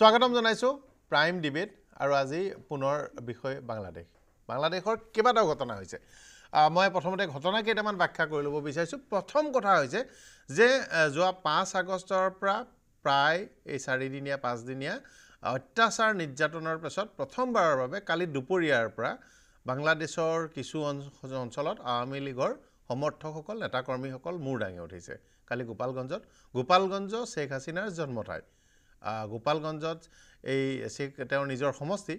স্বাগতম জানাইছোঁ prime debate আৰু আজি পুনৰ বিষয় বাংলাদেশ বাংলাদেশৰ কেইবাটাও ঘটনা হৈছে মই প্ৰথমতে ঘটনা কেইটামান ব্যাখ্যা কৰি ল'ব বিচাৰিছোঁ প্ৰথম কথা হৈছে যে যোৱা পাঁচ আগষ্টৰ পৰা প্ৰায় এই চাৰিদিনীয়া পাঁচদিনীয়া অত্যাচাৰ নিৰ্যাতনৰ পিছত প্ৰথমবাৰৰ বাবে কালি দুপৰীয়াৰ পৰা বাংলাদেশৰ কিছু অঞ্চলত আৱামী লীগৰ সমৰ্থকসকল নেতাকৰ্মীসকল মূৰ দাঙি উঠিছে কালি গোপালগঞ্জত গোপালগঞ্জ শ্বেখ হাছিনাৰ জন্মঠাই গোপালগঞ্জত এই তেওঁৰ নিজৰ সমষ্টি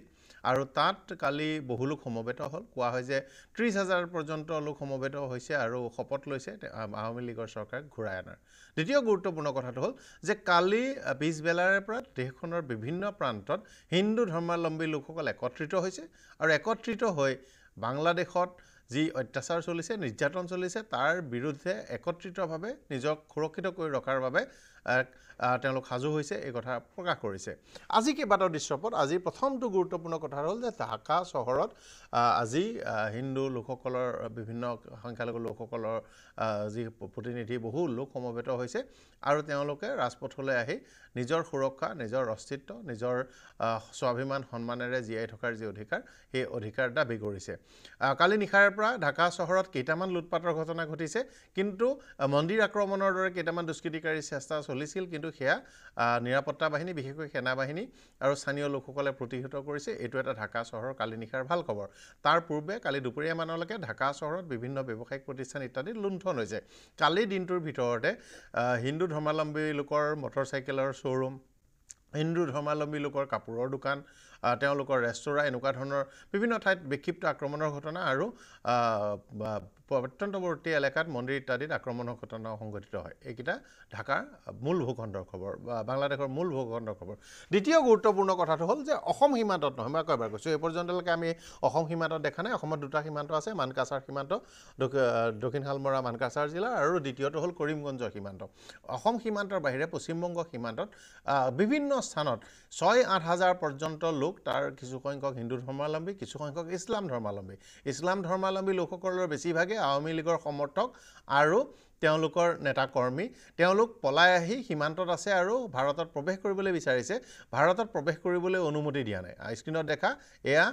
আৰু তাত কালি বহু লোক সমবেত হ'ল কোৱা হয় যে ত্ৰিছ হাজাৰ পৰ্যন্ত লোক সমবেত হৈছে আৰু শপত লৈছে আৱামী লীগৰ চৰকাৰক ঘূৰাই অনাৰ দ্বিতীয় গুৰুত্বপূৰ্ণ কথাটো হ'ল যে কালি পিছবেলাৰে পৰা দেশখনৰ বিভিন্ন প্ৰান্তত হিন্দু ধৰ্মাৱলম্বী লোকসকল একত্ৰিত হৈছে আৰু একত্ৰিত হৈ বাংলাদেশত যি অত্যাচাৰ চলিছে নিৰ্যাতন চলিছে তাৰ বিৰুদ্ধে একত্ৰিতভাৱে নিজক সুৰক্ষিত কৰি ৰখাৰ বাবে তেওঁলোক সাজু হৈছে এই কথা প্ৰকাশ কৰিছে আজি কেইবাটাও দৃশ্যপট আজি প্ৰথমটো গুৰুত্বপূৰ্ণ কথা হ'ল যে ঢাকা চহৰত আজি হিন্দু লোকসকলৰ বিভিন্ন সংখ্যালঘু লোকসকলৰ যি প্ৰতিনিধি বহু লোক সমবেত হৈছে আৰু তেওঁলোকে ৰাজপথলৈ আহি নিজৰ সুৰক্ষা নিজৰ অস্তিত্ব নিজৰ স্বাভিমান সন্মানেৰে জীয়াই থকাৰ যি অধিকাৰ সেই অধিকাৰ দাবী কৰিছে কালি নিশাৰ পৰা ঢাকা চহৰত কেইটামান লুটপাতৰ ঘটনা ঘটিছে কিন্তু মন্দিৰ আক্ৰমণৰ দৰে কেইটামান দুষ্কৃতিকাৰীৰ চেষ্টা চলিছিল কিন্তু সেয়া নিৰাপত্তা বাহিনী বিশেষকৈ সেনা বাহিনী আৰু স্থানীয় লোকসকলে প্ৰতিহত কৰিছে এইটো এটা ঢাকা চহৰৰ কালি নিশাৰ ভাল খবৰ তাৰ পূৰ্বে কালি দুপৰীয়া মানলৈকে ঢাকা চহৰত বিভিন্ন ব্যৱসায়িক প্ৰতিষ্ঠান ইত্যাদি লুণ্ঠন হৈছে কালি দিনটোৰ ভিতৰতে হিন্দু ধৰ্মাৱলম্বী লোকৰ মটৰচাইকেলৰ শ্ব'ৰুম হিন্দু ধৰ্মাৱলম্বী লোকৰ কাপোৰৰ দোকান তেওঁলোকৰ ৰেস্তোৰাঁ এনেকুৱা ধৰণৰ বিভিন্ন ঠাইত বিক্ষিপ্ত আক্ৰমণৰ ঘটনা আৰু প্ৰত্যন্তৱৰ্তী এলেকাত মন্দিৰ ইত্যাদিত আক্ৰমণৰ ঘটনাও সংঘটিত হয় এইকেইটা ঢাকাৰ মূল ভূখণ্ডৰ খবৰ বা বাংলাদেশৰ মূল ভূখণ্ডৰ খবৰ দ্বিতীয় গুৰুত্বপূৰ্ণ কথাটো হ'ল যে অসম সীমান্তত নহয় মই কয়বাৰ কৈছোঁ এই পৰ্যন্তলৈকে আমি অসম সীমান্তত দেখা নাই অসমত দুটা সীমান্ত আছে মানকাছাৰ সীমান্ত দক্ষিণ শালমৰা মানকাছাৰ জিলাৰ আৰু দ্বিতীয়টো হ'ল কৰিমগঞ্জৰ সীমান্ত অসম সীমান্তৰ বাহিৰে পশ্চিমবংগ সীমান্তত বিভিন্ন স্থানত ছয় আঠ হাজাৰ পৰ্যন্ত লোক লোক তাৰ কিছুসংখ্যক হিন্দু ধৰ্মাৱলম্বী কিছুসংখ্যক ইছলাম ধৰ্মাৱলম্বী ইছলাম ধৰ্মাৱলম্বী লোকসকলৰ বেছিভাগেই আৱামী লীগৰ সমৰ্থক আৰু তেওঁলোকৰ নেতা কৰ্মী তেওঁলোক পলাই আহি সীমান্তত আছে আৰু ভাৰতত প্ৰৱেশ কৰিবলৈ বিচাৰিছে ভাৰতত প্ৰৱেশ কৰিবলৈ অনুমতি দিয়া নাই স্ক্ৰীণত দেখা এয়া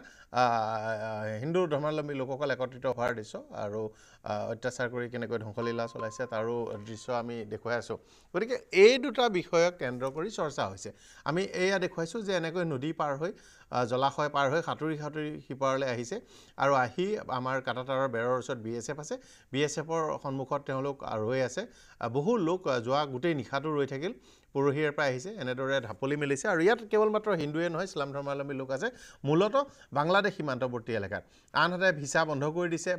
হিন্দু ধৰ্মাৱলম্বী লোকসকল একত্ৰিত হোৱাৰ দৃশ্য আৰু অত্যাচাৰ কৰি কেনেকৈ ধ্বংসলীলা চলাইছে তাৰো দৃশ্য আমি দেখুৱাই আছোঁ গতিকে এই দুটা বিষয়ক কেন্দ্ৰ কৰি চৰ্চা হৈছে আমি এয়া দেখুৱাইছোঁ যে এনেকৈ নদী পাৰ হৈ জলাশয় পাৰ হৈ সাঁতুৰি সাঁতুৰি সিপাৰলৈ আহিছে আৰু আহি আমাৰ কাটাতাৰৰ বেৰৰ ওচৰত বি এছ এফ আছে বি এছ এফৰ সন্মুখত তেওঁলোক ৰৈ আছে বহু লোক যোৱা গোটেই নিশাটো ৰৈ থাকিল পৰহিৰ পৰা আহিছে এনেদৰে ঢাপলি মেলিছে আৰু ইয়াত কেৱল মাত্ৰ হিন্দুৱে নহয় ইছলাম ধৰ্মাৱলম্বী লোক আছে মূলতঃ বাংলাদেশ সীমান্তৱৰ্তী এলেকাত আনহাতে ভিছা বন্ধ কৰি দিছে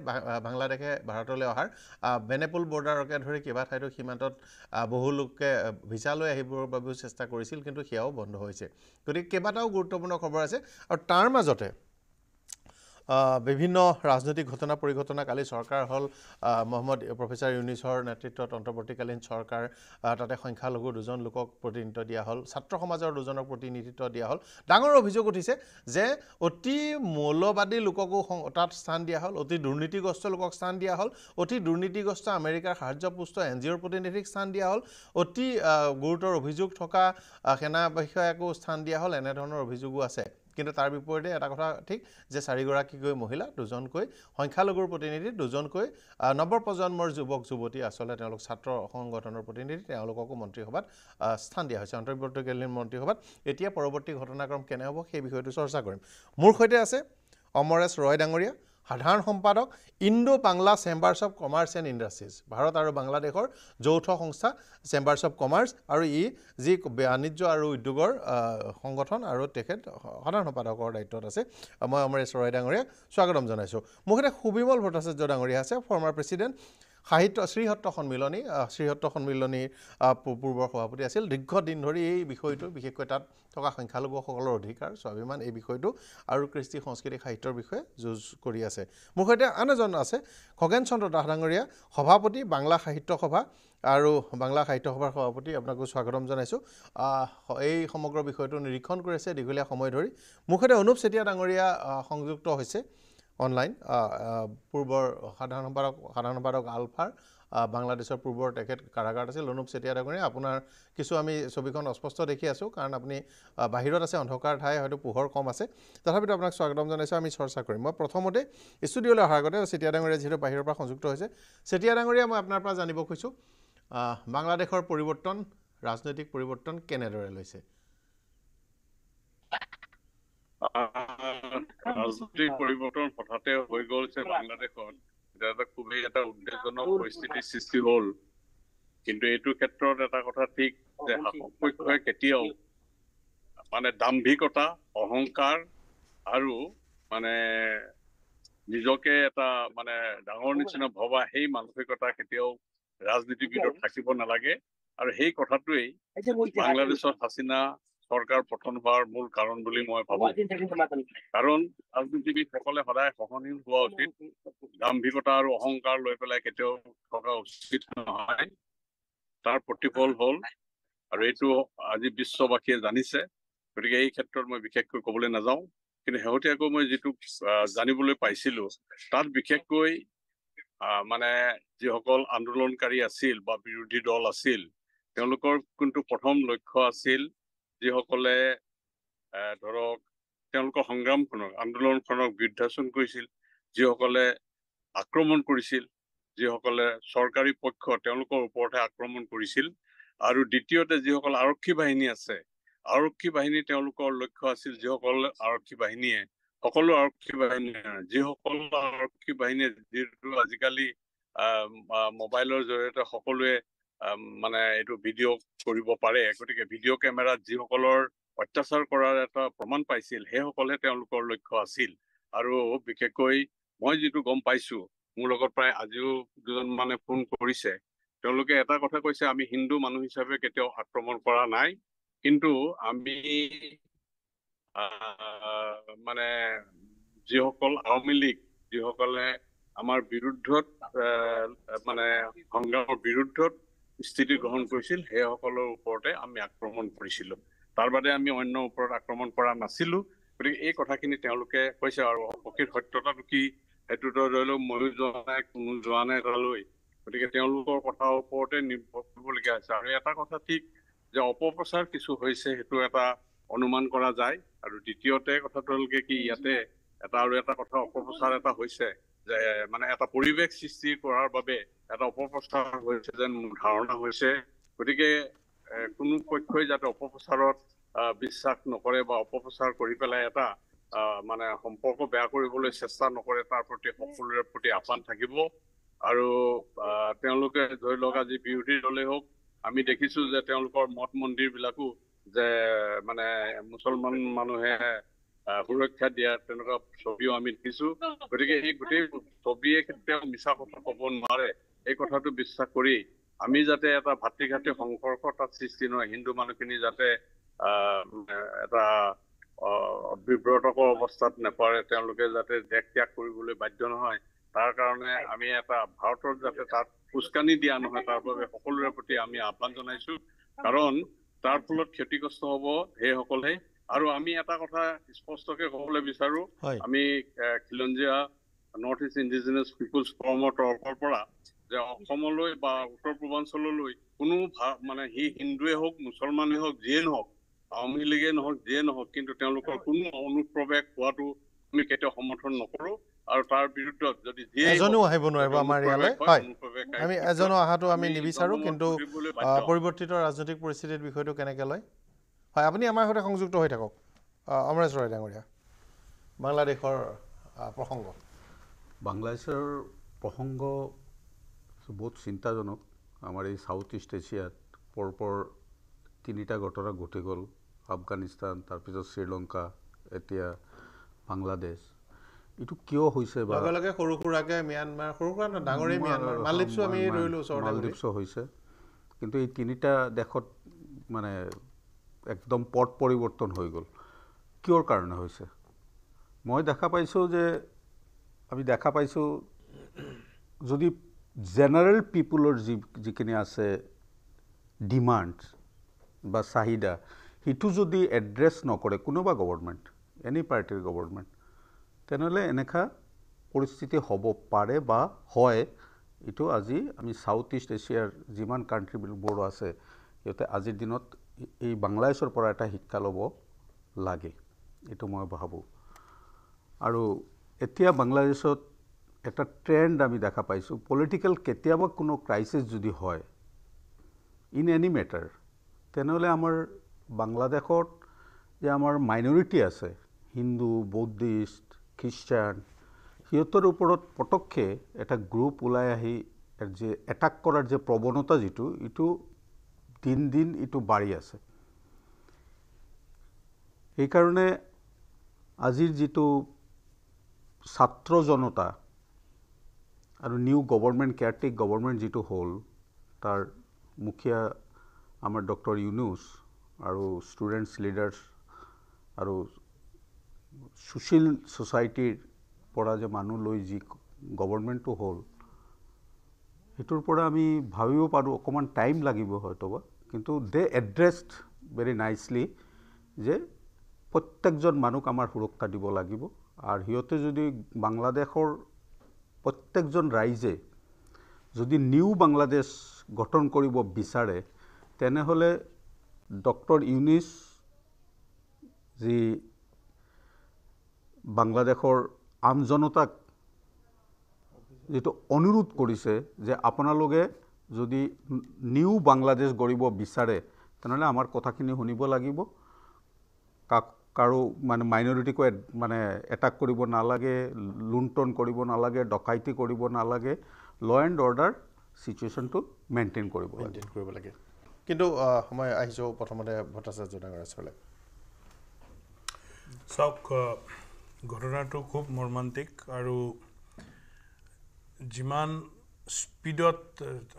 বাংলাদেশে ভাৰতলৈ অহাৰ বেনেপুল বৰ্ডাৰকে ধৰি কেইবা ঠাইতো সীমান্তত বহু লোকে ভিছা লৈ আহিবৰ বাবেও চেষ্টা কৰিছিল কিন্তু সেয়াও বন্ধ হৈছে গতিকে কেইবাটাও গুৰুত্বপূৰ্ণ খবৰ আছে আৰু তাৰ মাজতে বিভিন্ন ৰাজনৈতিক ঘটনা পৰিঘটনা কালি চৰকাৰ হ'ল মহম্মদ প্ৰফেচাৰ ইউনিচৰ নেতৃত্বত অন্তৱৰ্তীকালীন চৰকাৰ তাতে সংখ্যালঘু দুজন লোকক প্ৰতিনিধিত্ব দিয়া হ'ল ছাত্ৰ সমাজৰ দুজনক প্ৰতিনিধিত্ব দিয়া হ'ল ডাঙৰ অভিযোগ উঠিছে যে অতি মৌলবাদী লোককো তাত স্থান দিয়া হ'ল অতি দুৰ্নীতিগ্ৰস্ত লোকক স্থান দিয়া হ'ল অতি দুৰ্নীতিগ্ৰস্ত আমেৰিকাৰ সাহাৰ্যপুষ্ট এন জি অ'ৰ প্ৰতিনিধিক স্থান দিয়া হ'ল অতি গুৰুতৰ অভিযোগ থকা সেনা বিষয়াকো স্থান দিয়া হ'ল এনেধৰণৰ অভিযোগো আছে কিন্তু তাৰ বিপৰীতে এটা কথা ঠিক যে চাৰিগৰাকীকৈ মহিলা দুজনকৈ সংখ্যালঘুৰ প্ৰতিনিধি দুজনকৈ নৱপ্ৰজন্মৰ যুৱক যুৱতী আচলতে তেওঁলোক ছাত্ৰ সংগঠনৰ প্ৰতিনিধি তেওঁলোককো মন্ত্ৰীসভাত স্থান দিয়া হৈছে অন্তৰ্বৰ্তীকালীন মন্ত্ৰীসভাত এতিয়া পৰৱৰ্তী ঘটনাক্ৰম কেনে হ'ব সেই বিষয়টো চৰ্চা কৰিম মোৰ সৈতে আছে অমৰেশ ৰয় ডাঙৰীয়া সাধাৰণ সম্পাদক Indo Bangla chambers of commerce and industries Bharat আৰু বাংলাদেশৰ যৌথ সংস্থা চেম্বাৰছ অফ কমাৰ্চ আৰু ই যি বাণিজ্য আৰু উদ্যোগৰ সংগঠন আৰু তেখেত সাধাৰণ সম্পাদকৰ দায়িত্বত আছে মই অমৰেশ্বৰ ৰায় ডাঙৰীয়াক স্বাগতম জনাইছোঁ মোৰ সৈতে সুবিমল ভট্টাচাৰ্য ডাঙৰীয়া আছে ফৰ্মাৰ প্ৰেচিডেণ্ট সাহিত্য শ্ৰীহত্ব সন্মিলনী শ্ৰীহত্ব সন্মিলনীৰ পূৰ্বৰ সভাপতি আছিল দীৰ্ঘদিন ধৰি এই বিষয়টো বিশেষকৈ তাত থকা সংখ্যালঘুসকলৰ অধিকাৰ স্বাভিমান এই বিষয়টো আৰু কৃষ্টি সংস্কৃতিক সাহিত্যৰ বিষয়ে যুঁজ কৰি আছে মোৰ সৈতে আন এজন আছে খগেন চন্দ্ৰ দাস ডাঙৰীয়া সভাপতি বাংলা সাহিত্য সভা আৰু বাংলা সাহিত্য সভাৰ সভাপতি আপোনাকো স্বাগতম জনাইছোঁ এই সমগ্ৰ বিষয়টো নিৰীক্ষণ কৰি আছে দীঘলীয়া সময় ধৰি মোৰ সৈতে অনুপ চেতিয়া ডাঙৰীয়া সংযুক্ত হৈছে অনলাইন পূৰ্বৰ সাধাৰণ সম্পাদক সাধাৰণ সম্পাদক আলফাৰ বাংলাদেশৰ পূৰ্বৰ তেখেত কাৰাগাৰত আছিল অনুপ ডাঙৰীয়া আপোনাৰ কিছু আমি ছবিখন অস্পষ্ট দেখি আছোঁ কাৰণ আপুনি বাহিৰত আছে অন্ধকাৰ ঠাই হয়তো পোহৰ কম আছে তথাপিতো আপোনাক স্বাগতম জনাইছোঁ আমি চৰ্চা কৰিম মই প্ৰথমতে ষ্টুডিঅ'লৈ অহাৰ আগতে চেতিয়া ডাঙৰীয়া যিহেতু বাহিৰৰ পৰা সংযুক্ত হৈছে চেতিয়া ডাঙৰীয়া মই আপোনাৰ পৰা জানিব খুজিছোঁ বাংলাদেশৰ পৰিৱৰ্তন ৰাজনৈতিক পৰিৱৰ্তন কেনেদৰে লৈছে ৰাজনৈতিক পৰিৱৰ্তন হঠাতে হৈ গল যে বাংলাদেশত এটা খুবেই এটা উদ্বেগজনক পৰিস্থিতিৰ সৃষ্টি হল কিন্তু এইটো ক্ষেত্ৰত এটা কথা ঠিক যে শাসক পক্ষই কেতিয়াও মানে দাম্ভিকতা অহংকাৰ আৰু মানে নিজকে এটা মানে ডাঙৰ নিচিনা ভবা সেই মানসিকতা কেতিয়াও ৰাজনীতিবিদত থাকিব নালাগে আৰু সেই কথাটোৱেই বাংলাদেশৰ হাচিনা চৰকাৰ পতন হোৱাৰ মূল কাৰণ বুলি মই ভাবোঁ কাৰণ ৰাজনীতিবিদসকলে সদায় সহনীল হোৱা উচিত গাম্ভীৰতা আৰু অহংকাৰ লৈ পেলাই কেতিয়াও থকা উচিত নহয় তাৰ প্ৰতিফল হ'ল আৰু এইটো আজি বিশ্ববাসীয়ে জানিছে গতিকে এই ক্ষেত্ৰত মই বিশেষকৈ ক'বলৈ নাযাওঁ কিন্তু শেহতীয়াকৈ মই যিটো জানিবলৈ পাইছিলো তাত বিশেষকৈ মানে যিসকল আন্দোলনকাৰী আছিল বা বিৰোধী দল আছিল তেওঁলোকৰ কিন্তু প্ৰথম লক্ষ্য আছিল যিসকলে ধৰক তেওঁলোকৰ সংগ্ৰামখনক আন্দোলনখনক বৃদ্ধাচন কৰিছিল যিসকলে আক্ৰমণ কৰিছিল যিসকলে চৰকাৰী পক্ষ তেওঁলোকৰ ওপৰতহে আক্ৰমণ কৰিছিল আৰু দ্বিতীয়তে যিসকল আৰক্ষী বাহিনী আছে আৰক্ষী বাহিনী তেওঁলোকৰ লক্ষ্য আছিল যিসকল আৰক্ষী বাহিনীয়ে সকলো আৰক্ষী বাহিনীয়ে যিসকল আৰক্ষী বাহিনীয়ে যিহেতু আজিকালি আহ মোবাইলৰ জৰিয়তে সকলোৱে মানে এইটো ভিডিঅ' কৰিব পাৰে গতিকে ভিডিঅ' কেমেৰাত যিসকলৰ অত্যাচাৰ কৰাৰ এটা প্ৰমাণ পাইছিল সেইসকলে তেওঁলোকৰ লক্ষ্য আছিল আৰু বিশেষকৈ মই যিটো গম পাইছো মোৰ লগত প্ৰায় আজিও দুজন মানে ফোন কৰিছে তেওঁলোকে এটা কথা কৈছে আমি হিন্দু মানুহ হিচাপে কেতিয়াও আক্ৰমণ কৰা নাই কিন্তু আমি মানে যিসকল আৱামী লীগ যিসকলে আমাৰ বিৰুদ্ধত মানে সংগ্ৰামৰ বিৰুদ্ধত স্থিতি গ্ৰহণ কৰিছিল সেইসকলৰ ওপৰতে আমি আক্ৰমণ কৰিছিলো তাৰ বাদে আমি অন্য ওপৰত আক্ৰমণ কৰা নাছিলো গতিকে এই কথাখিনি তেওঁলোকে কৈছে আৰু প্ৰকৃত সত্যতাটো কি সেইটোতো ধৰি লওক ময়ো যোৱা নাই কোনো যোৱা নাই তালৈ গতিকে তেওঁলোকৰ কথাৰ ওপৰতে নিৰ্ভৰ কৰিবলগীয়া হৈছে আৰু এটা কথা ঠিক যে অপপ্ৰচাৰ কিছু হৈছে সেইটো এটা অনুমান কৰা যায় আৰু দ্বিতীয়তে কথাটো তেওঁলোকে কি ইয়াতে এটা আৰু এটা কথা অপপ্ৰচাৰ এটা হৈছে মানে এটা পৰিৱেশ সৃষ্টি কৰাৰ বাবে এটা অপপ্ৰচাৰ হৈছে যেন মোৰ ধাৰণা হৈছে গতিকে কোনো পক্ষই যাতে অপপ্ৰচাৰত বিশ্বাস নকৰে বা অপপ্ৰচাৰ কৰি পেলাই এটা মানে সম্পৰ্ক বেয়া কৰিবলৈ চেষ্টা নকৰে তাৰ প্ৰতি সকলোৰে প্ৰতি আহ্বান থাকিব আৰু তেওঁলোকে ধৰি লওক আজি বিৰোধী দলেই হওক আমি দেখিছোঁ যে তেওঁলোকৰ মঠ মন্দিৰবিলাকো যে মানে মুছলমান মানুহে সুৰক্ষা দিয়া তেনেকুৱা ছবিও আমি দেখিছো গতিকে এই গোটেই ছবিয়ে কেতিয়াও মিছা কথা ক'ব নোৱাৰে এই কথাটো বিশ্বাস কৰি আমি যাতে এটা ভাতৃঘাতী সংঘৰ্ষ তাত সৃষ্টি নহয় হিন্দু মানুহখিনি যাতে এটা বিব্ৰতকৰ অৱস্থাত নেপাৰে তেওঁলোকে যাতে দেশ ত্যাগ কৰিবলৈ বাধ্য নহয় তাৰ কাৰণে আমি এটা ভাৰতত যাতে তাত কুচকানি দিয়া নহয় তাৰ বাবে সকলোৰে প্ৰতি আমি আহ্বান জনাইছো কাৰণ তাৰ ফলত ক্ষতিগ্ৰস্ত হ'ব সেইসকলে আৰু আমি এটা কথা স্পষ্টকে ক'বলৈ বিচাৰো আমি খিলঞ্জীয়া নৰ্থ ইষ্ট ইণ্ডিজিনিয়াছ পিপুলছ ফৰ্মৰ তৰফৰ পৰা যে অসমলৈ বা উত্তৰ পূৰ্বাঞ্চললৈ কোনো মানে সি হিন্দুৱে হওক মুছলমানেই হওক যিয়ে নহওক আৱামী লীগে নহওক যিয়ে নহওক কিন্তু তেওঁলোকৰ কোনো অনুপ্ৰৱেশ হোৱাটো আমি কেতিয়াও সমৰ্থন নকৰোঁ আৰু তাৰ বিৰুদ্ধত যদি এজনো আহিব নোৱাৰিব আমাৰ কিন্তু পৰিৱৰ্তিত ৰাজনৈতিক পৰিস্থিতিৰ বিষয়টো কেনেকৈ লয় হয় আপুনি আমাৰ সৈতে সংযুক্ত হৈ থাকক অমৰেশ ৰয় ডাঙৰীয়া বাংলাদেশৰ প্ৰসংগ বাংলাদেশৰ প্ৰসংগ বহুত চিন্তাজনক আমাৰ এই ছাউথ ইষ্ট এছিয়াত পৰপৰ তিনিটা ঘটনা ঘটি গ'ল আফগানিস্তান তাৰপিছত শ্ৰীলংকা এতিয়া বাংলাদেশ এইটো কিয় হৈছে বা লগে লগে সৰু সুৰাকে মিয়ানমাৰ সৰু সুৰা ডাঙৰে ম্যানমাৰ মালদ্বীপছো আমি ৰৈ লওঁ মালদ্বীপছো হৈছে কিন্তু এই তিনিটা দেশত মানে একদম পট পৰিৱৰ্তন হৈ গ'ল কিয়ৰ কাৰণে হৈছে মই দেখা পাইছোঁ যে আমি দেখা পাইছোঁ যদি জেনেৰেল পিপুলৰ যি যিখিনি আছে ডিমাণ্ড বা চাহিদা সেইটো যদি এড্ৰেছ নকৰে কোনোবা গভৰ্ণমেণ্ট এনি পাৰ্টিৰ গভৰ্ণমেণ্ট তেনেহলে এনেকা পৰিস্থিতি হব পাৰে বা হয় এইটো আজি আমি চাউথ ইষ্ট এছিয়াৰ যিমান যান কান্ট্ৰিবোৰ আছে সিহঁতে আজিৰ দিনত এই বাংলাদেশৰ পৰা এটা শিক্ষা ল'ব লাগে এইটো মই ভাবোঁ আৰু এতিয়া বাংলাদেশত এটা ট্ৰেণ্ড আমি দেখা পাইছোঁ পলিটিকেল কেতিয়াবা কোনো ক্ৰাইচিছ যদি হয় ইন এনি মেটাৰ তেনেহ'লে আমাৰ বাংলাদেশত যে আমাৰ মাইনৰিটি আছে হিন্দু বৌদ্ধিষ্ট খ্ৰীষ্টান সিহঁতৰ ওপৰত পটককে এটা গ্ৰুপ ওলাই আহি যে এটাক কৰাৰ যে প্ৰৱণতা যিটো এইটো দিন দিন এই বাড়ি আছে এইকাৰণে আজিৰ যেটো ছাত্ৰ জনতা আৰু নিউ গভৰ্নমেন্ট কেয়াৰটেক গভৰ্নমেন্ট যেটো হল তাৰ মুখিয়া আমাৰ ডক্টৰ ইউনুস আৰু স্টুডেন্টস লিডাৰ্স আৰু সুশীল সোসাইটিৰ পৰা যে মানুহ লৈ যি গভৰ্নমেন্টটো হল সেইটোৰ পৰা আমি ভাবিব পাৰোঁ অকণমান টাইম লাগিব হয়তোবা কিন্তু দে এড্ৰেছড ভেৰি নাইচলি যে প্ৰত্যেকজন মানুহক আমাৰ সুৰক্ষা দিব লাগিব আৰু সিহঁতে যদি বাংলাদেশৰ প্ৰত্যেকজন ৰাইজে যদি নিউ বাংলাদেশ গঠন কৰিব বিচাৰে তেনেহ'লে ডক্টৰ ইউনিছ যি বাংলাদেশৰ আম জনতাক যিটো অনুৰোধ কৰিছে যে আপোনালোকে যদি নিউ বাংলাদেশ গঢ়িব বিচাৰে তেনেহ'লে আমাৰ কথাখিনি শুনিব লাগিব কাক কাৰো মানে মাইনৰিটিকো মানে এটাক কৰিব নালাগে লুণ্ঠন কৰিব নালাগে ডকাইতি কৰিব নালাগে ল এণ্ড অৰ্ডাৰ চিটুৱেশ্যনটো মেইনটেইন কৰিব মেইনটেইন কৰিব লাগে কিন্তু মই আহিছোঁ প্ৰথমতে ভট্টাচাৰ্য নগৰাচলে চাওক ঘটনাটো খুব মৰ্মান্তিক আৰু যিমান স্পীডত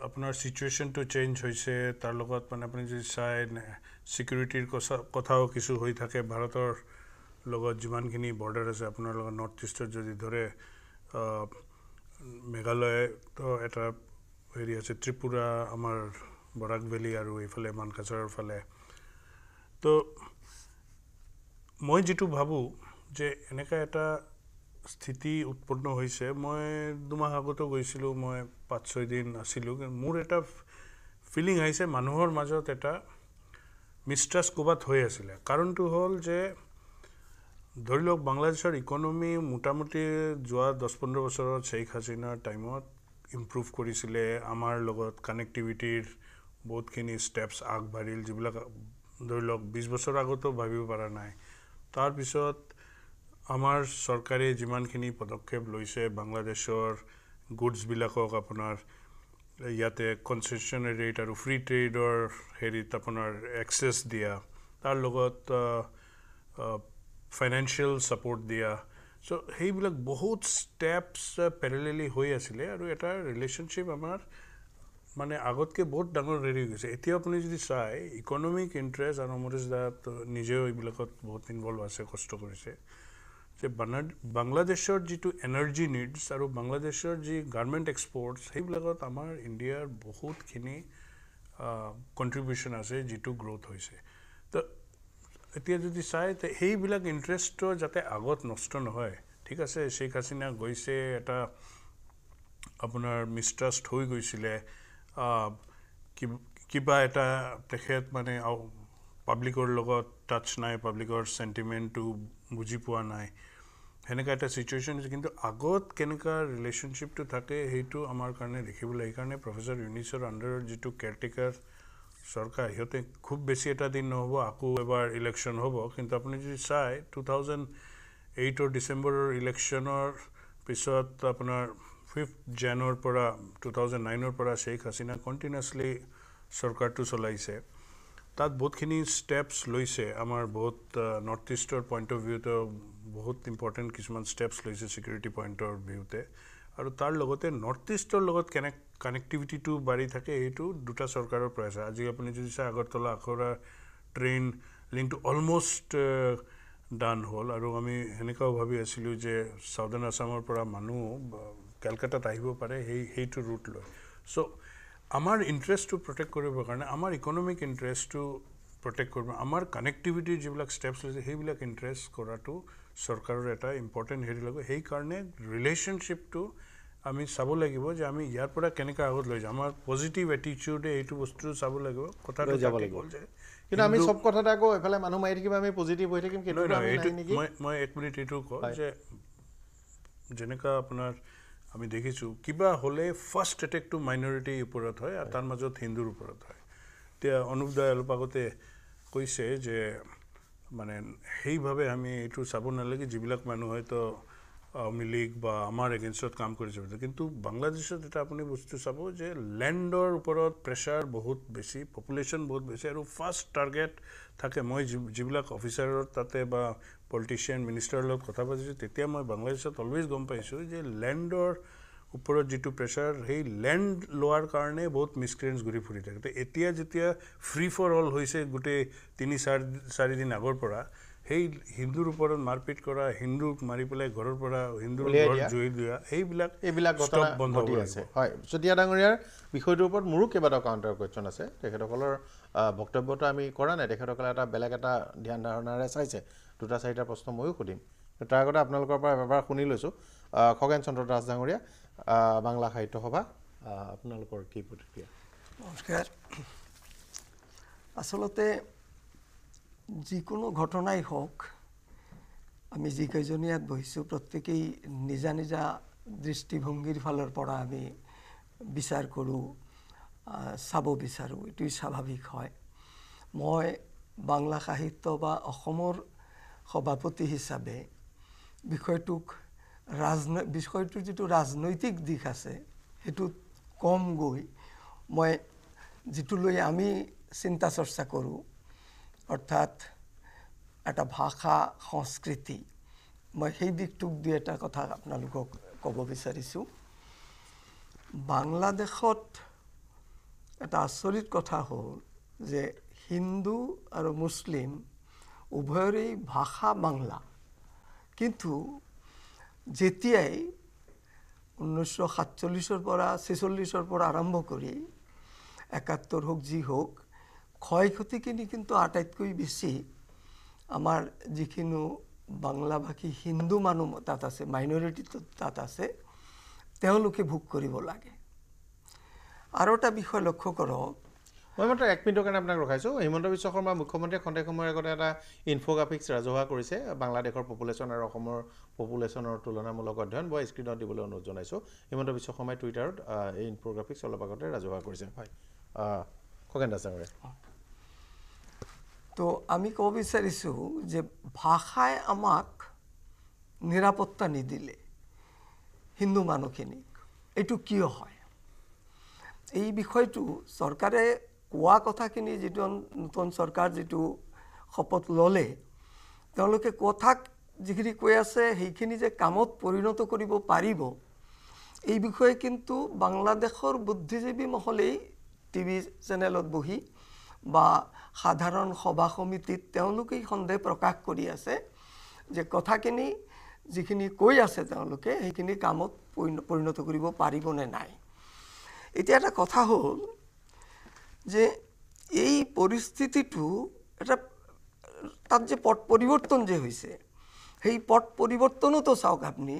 আপোনাৰ চিটুৱেশ্যনটো চেঞ্জ হৈছে তাৰ লগত মানে আপুনি যদি চাই ছিকিউৰিটিৰ কথা কথাও কিছু হৈ থাকে ভাৰতৰ লগত যিমানখিনি বৰ্ডাৰ আছে আপোনাৰ লগত নৰ্থ ইষ্টত যদি ধৰে মেঘালয়তো এটা হেৰি আছে ত্ৰিপুৰা আমাৰ বৰাক ভেলী আৰু এইফালে মানকাছৰ ফালে তো মই যিটো ভাবোঁ যে এনেকুৱা এটা স্থিতি উৎপন্ন হৈছে মই দুমাহ আগতো গৈছিলোঁ মই পাঁচ ছয়দিন আছিলোঁ মোৰ এটা ফিলিং আহিছে মানুহৰ মাজত এটা মিষ্ট্ৰাষ্ট ক'ৰবাত হৈ আছিলে কাৰণটো হ'ল যে ধৰি লওক বাংলাদেশৰ ইকনমি মোটামুটি যোৱা দহ পোন্ধৰ বছৰত শ্বেইখ হাছিনাৰ টাইমত ইম্প্ৰুভ কৰিছিলে আমাৰ লগত কানেক্টিভিটিৰ বহুতখিনি ষ্টেপছ আগবাঢ়িল যিবিলাক ধৰি লওক বিছ বছৰ আগতেও ভাবিব পৰা নাই তাৰপিছত আমাৰ চৰকাৰে যিমানখিনি পদক্ষেপ লৈছে বাংলাদেশৰ গুডছবিলাকক আপোনাৰ ইয়াতে কনচেশ্যন ৰেট আৰু ফ্ৰী ট্ৰেডৰ হেৰিত আপোনাৰ এক্সেছ দিয়া তাৰ লগত ফাইনেন্সিয়েল ছাপৰ্ট দিয়া চ' সেইবিলাক বহুত ষ্টেপছ পেৰেলেলি হৈ আছিলে আৰু এটা ৰিলেশ্যনশ্বিপ আমাৰ মানে আগতকৈ বহুত ডাঙৰ হেৰি হৈ গৈছে এতিয়া আপুনি যদি চায় ইকনমিক ইণ্টাৰেষ্ট আৰু অমৰেশ দাত নিজেও এইবিলাকত বহুত ইনভল্ভ আছে কষ্ট কৰিছে যে বাংলাদেশৰ যিটো এনাৰ্জি নিডছ আৰু বাংলাদেশৰ যি গাৰ্মেণ্ট এক্সপৰ্টছ সেইবিলাকত আমাৰ ইণ্ডিয়াৰ বহুতখিনি কণ্ট্ৰিবিউশ্যন আছে যিটো গ্ৰ'থ হৈছে তো এতিয়া যদি চায় তে সেইবিলাক ইণ্টাৰেষ্টৰ যাতে আগত নষ্ট নহয় ঠিক আছে শ্বেখ হাছিনা গৈছে এটা আপোনাৰ মিষ্ট্ৰাষ্ট হৈ গৈছিলে কিবা এটা তেখেত মানে পাব্লিকৰ লগত টাচ নাই পাব্লিকৰ চেণ্টিমেণ্টটো বুজি পোৱা নাই সেনেকুৱা এটা চিটুৱেশ্যন হৈছে কিন্তু আগত কেনেকুৱা ৰিলেশ্যনশ্বিপটো থাকে সেইটো আমাৰ কাৰণে দেখিবলৈ সেইকাৰণে প্ৰফেচাৰ ইউনিচৰ আণ্ডাৰত যিটো কেয়াৰটেকাৰ চৰকাৰ সিহঁতে খুব বেছি এটা দিন নহ'ব আকৌ এবাৰ ইলেকশ্যন হ'ব কিন্তু আপুনি যদি চাই টু থাউজেণ্ড এইটৰ ডিচেম্বৰৰ ইলেকশ্যনৰ পিছত আপোনাৰ ফিফ্থ জেনৰ পৰা টু থাউজেণ্ড নাইনৰ পৰা শ্বেখ হাছিনা কণ্টিনিউছলি চৰকাৰটো চলাইছে তাত বহুতখিনি ষ্টেপছ লৈছে আমাৰ বহুত নৰ্থ ইষ্টৰ পইণ্ট অফ ভিউতো বহুত ইম্পৰ্টেণ্ট কিছুমান ষ্টেপছ লৈছে ছিকিউৰিটি পইণ্টৰ ভিউতে আৰু তাৰ লগতে নৰ্থ ইষ্টৰ লগত কেনে কানেক্টিভিটিটো বাঢ়ি থাকে এইটো দুটা চৰকাৰৰ প্ৰয়াস আছে আজি আপুনি যদি চাই আগৰতলা আখৰা ট্ৰেইন লিংকটো অলম'ষ্ট ডান হ'ল আৰু আমি সেনেকুৱাও ভাবি আছিলোঁ যে ছাউদাৰ্ণ আছামৰ পৰা মানুহ কেলকাতাত আহিব পাৰে সেই সেইটো ৰুট লৈ চ' আমাৰ ইণ্টাৰেষ্টটো প্ৰটেক্ট কৰিবৰ কাৰণে আমাৰ ইকনমিক ইণ্টাৰেষ্টটো প্ৰটেক্ট কৰিব আমাৰ কানেক্টিভিটিৰ যিবিলাক ষ্টেপছ লৈছে সেইবিলাক ইণ্টাৰেষ্ট কৰাটো চৰকাৰৰ এটা ইম্পৰ্টেণ্ট হেৰি লাগিব সেইকাৰণে ৰিলেশ্যনশ্বিপটো আমি চাব লাগিব যে আমি ইয়াৰ পৰা কেনেকৈ আগত লৈ যাওঁ আমাৰ পজিটিভ এটিটিউডে এইটো বস্তুটো চাব লাগিব কথাটো যাব লাগিব কিন্তু আমি চব কথাতে আকৌ এফালে মানুহ মাৰি থাকিম আমি পজিটিভ হৈ থাকিম কিন্তু এইটো মই মই এক মিনিট এইটো কওঁ যে যেনেকুৱা আপোনাৰ আমি দেখিছোঁ কিবা হ'লে ফাৰ্ষ্ট এটেকটো মাইনৰিটিৰ ওপৰত হয় আৰু তাৰ মাজত হিন্দুৰ ওপৰত হয় এতিয়া অনুপ দাই অলপ আগতে কৈছে যে মানে সেইভাৱে আমি এইটো চাব নালাগে যিবিলাক মানুহ হয়তো আওয়ামী লীগ বা আমাৰ এগেইনষ্টত কাম কৰিছে কিন্তু বাংলাদেশত এটা আপুনি বস্তুটো চাব যে লেণ্ডৰ ওপৰত প্ৰেছাৰ বহুত বেছি পপুলেশ্যন বহুত বেছি আৰু ফাৰ্ষ্ট টাৰ্গেট থাকে মই যিবিলাক অফিচাৰৰ তাতে বা পলিটিচিয়ান মিনিষ্টাৰৰ লগত কথা পাতিছোঁ তেতিয়া মই বাংলাদেশত অলৱেজ গম পাইছোঁ যে লেণ্ডৰ ওপৰত যিটো প্ৰেছাৰ সেই লেণ্ড লোৱাৰ কাৰণে বহুত মিছক্ৰেণ্টছ ঘূৰি ফুৰি থাকে তো এতিয়া যেতিয়া ফ্ৰী ফৰ অল হৈছে গোটেই তিনি চাৰি চাৰিদিন আগৰ পৰা সেই হিন্দুৰ ওপৰত মাৰপিট কৰা হিন্দুক মাৰি পেলাই ঘৰৰ পৰা হিন্দুৰ ঘৰত জুই দিয়া এইবিলাক এইবিলাক ঘটনা বন্ধ হৈ আছে হয় চতিয়া ডাঙৰীয়াৰ বিষয়টোৰ ওপৰত মোৰো কেইবাটাও কাউণ্টাৰ কুৱেশ্যন আছে তেখেতসকলৰ বক্তব্যটো আমি কৰা নাই তেখেতসকলে এটা বেলেগ এটা ধ্যান ধাৰণাৰে চাইছে দুটা চাৰিটা প্ৰশ্ন ময়ো সুধিম তাৰ আগতে আপোনালোকৰ পৰা এবাৰ শুনি লৈছোঁ খগেন চন্দ্ৰ দাস ডাঙৰীয়া বাংলা সাহিত্য সভা আপোনালোকৰ কি প্ৰতিক্ৰিয়া নমস্কাৰ আচলতে যিকোনো ঘটনাই হওক আমি যিকেইজনী ইয়াত বহিছোঁ প্ৰত্যেকেই নিজা নিজা দৃষ্টিভংগীৰ ফালৰ পৰা আমি বিচাৰ কৰোঁ চাব বিচাৰোঁ এইটোৱেই স্বাভাৱিক হয় মই বাংলা সাহিত্য বা অসমৰ সভাপতি হিচাপে বিষয়টোক ৰাজনৈ বিষয়টোৰ যিটো ৰাজনৈতিক দিশ আছে সেইটোত গৈ মই যিটো লৈ আমি চিন্তা চৰ্চা কৰোঁ অৰ্থাৎ এটা ভাষা সংস্কৃতি মই সেই দিশটোক দুই এটা কথা আপোনালোকক ক'ব বিচাৰিছোঁ বাংলাদেশত এটা আচৰিত কথা হ'ল যে হিন্দু আৰু মুছলিম উভয়ৰেই ভাষা বাংলা কিন্তু যেতিয়াই ঊনৈছশ সাতচল্লিছৰ পৰা ছেচল্লিছৰ পৰা আৰম্ভ কৰি একাত্তৰ হওক যি হওক ক্ষয় ক্ষতিখিনি কিন্তু আটাইতকৈ বেছি আমাৰ যিখিনি বাংলা ভাষী হিন্দু মানুহ তাত আছে মাইনৰিটিটো তাত আছে তেওঁলোকে ভোগ কৰিব লাগে আৰু এটা বিষয় লক্ষ্য কৰক মই মাত্ৰ এক মিনিটৰ কাৰণে আপোনাক ৰখাইছোঁ হিমন্ত বিশ্ব শৰ্মা মুখ্যমন্ত্ৰীয়ে খন্তেক সময়ৰ আগতে এটা ইনফ'গ্ৰাফিক্স ৰাজহুৱা কৰিছে বাংলাদেশৰ পপুলেশ্যন আৰু অসমৰ পপুলেশ্যনৰ তুলনামূলক অধ্যয়ন মই স্ক্ৰীণত দিবলৈ অনুৰোধ জনাইছোঁ হিমন্ত বিশ্ব শৰ্মাই টুইটাৰত এই ইনফ্ৰগ্ৰাফিক্স অলপ আগতে ৰাজহুৱা কৰিছে হয় খগেন দাস ডাঙৰীয়া তো আমি ক'ব বিচাৰিছোঁ যে ভাষাই আমাক নিৰাপত্তা নিদিলে হিন্দু মানুহখিনিক এইটো কিয় হয় এই বিষয়টো চৰকাৰে কোৱা কথাখিনি যিটো নতুন চৰকাৰ যিটো শপত ল'লে তেওঁলোকে কথাক যিখিনি কৈ আছে সেইখিনি যে কামত পৰিণত কৰিব পাৰিব এই বিষয়ে কিন্তু বাংলাদেশৰ বুদ্ধিজীৱী মহলেই টি ভি চেনেলত বহি বা সাধাৰণ সভা সমিতিত তেওঁলোকেই সন্দেহ প্ৰকাশ কৰি আছে যে কথাখিনি যিখিনি কৈ আছে তেওঁলোকে সেইখিনি কামত পৰিণত কৰিব পাৰিবনে নাই এতিয়া এটা কথা হ'ল যে এই পৰিস্থিতিটো এটা তাত যে পৰিৱৰ্তন যে হৈছে এই পট পরিবর্তনও তো চাওক আপনি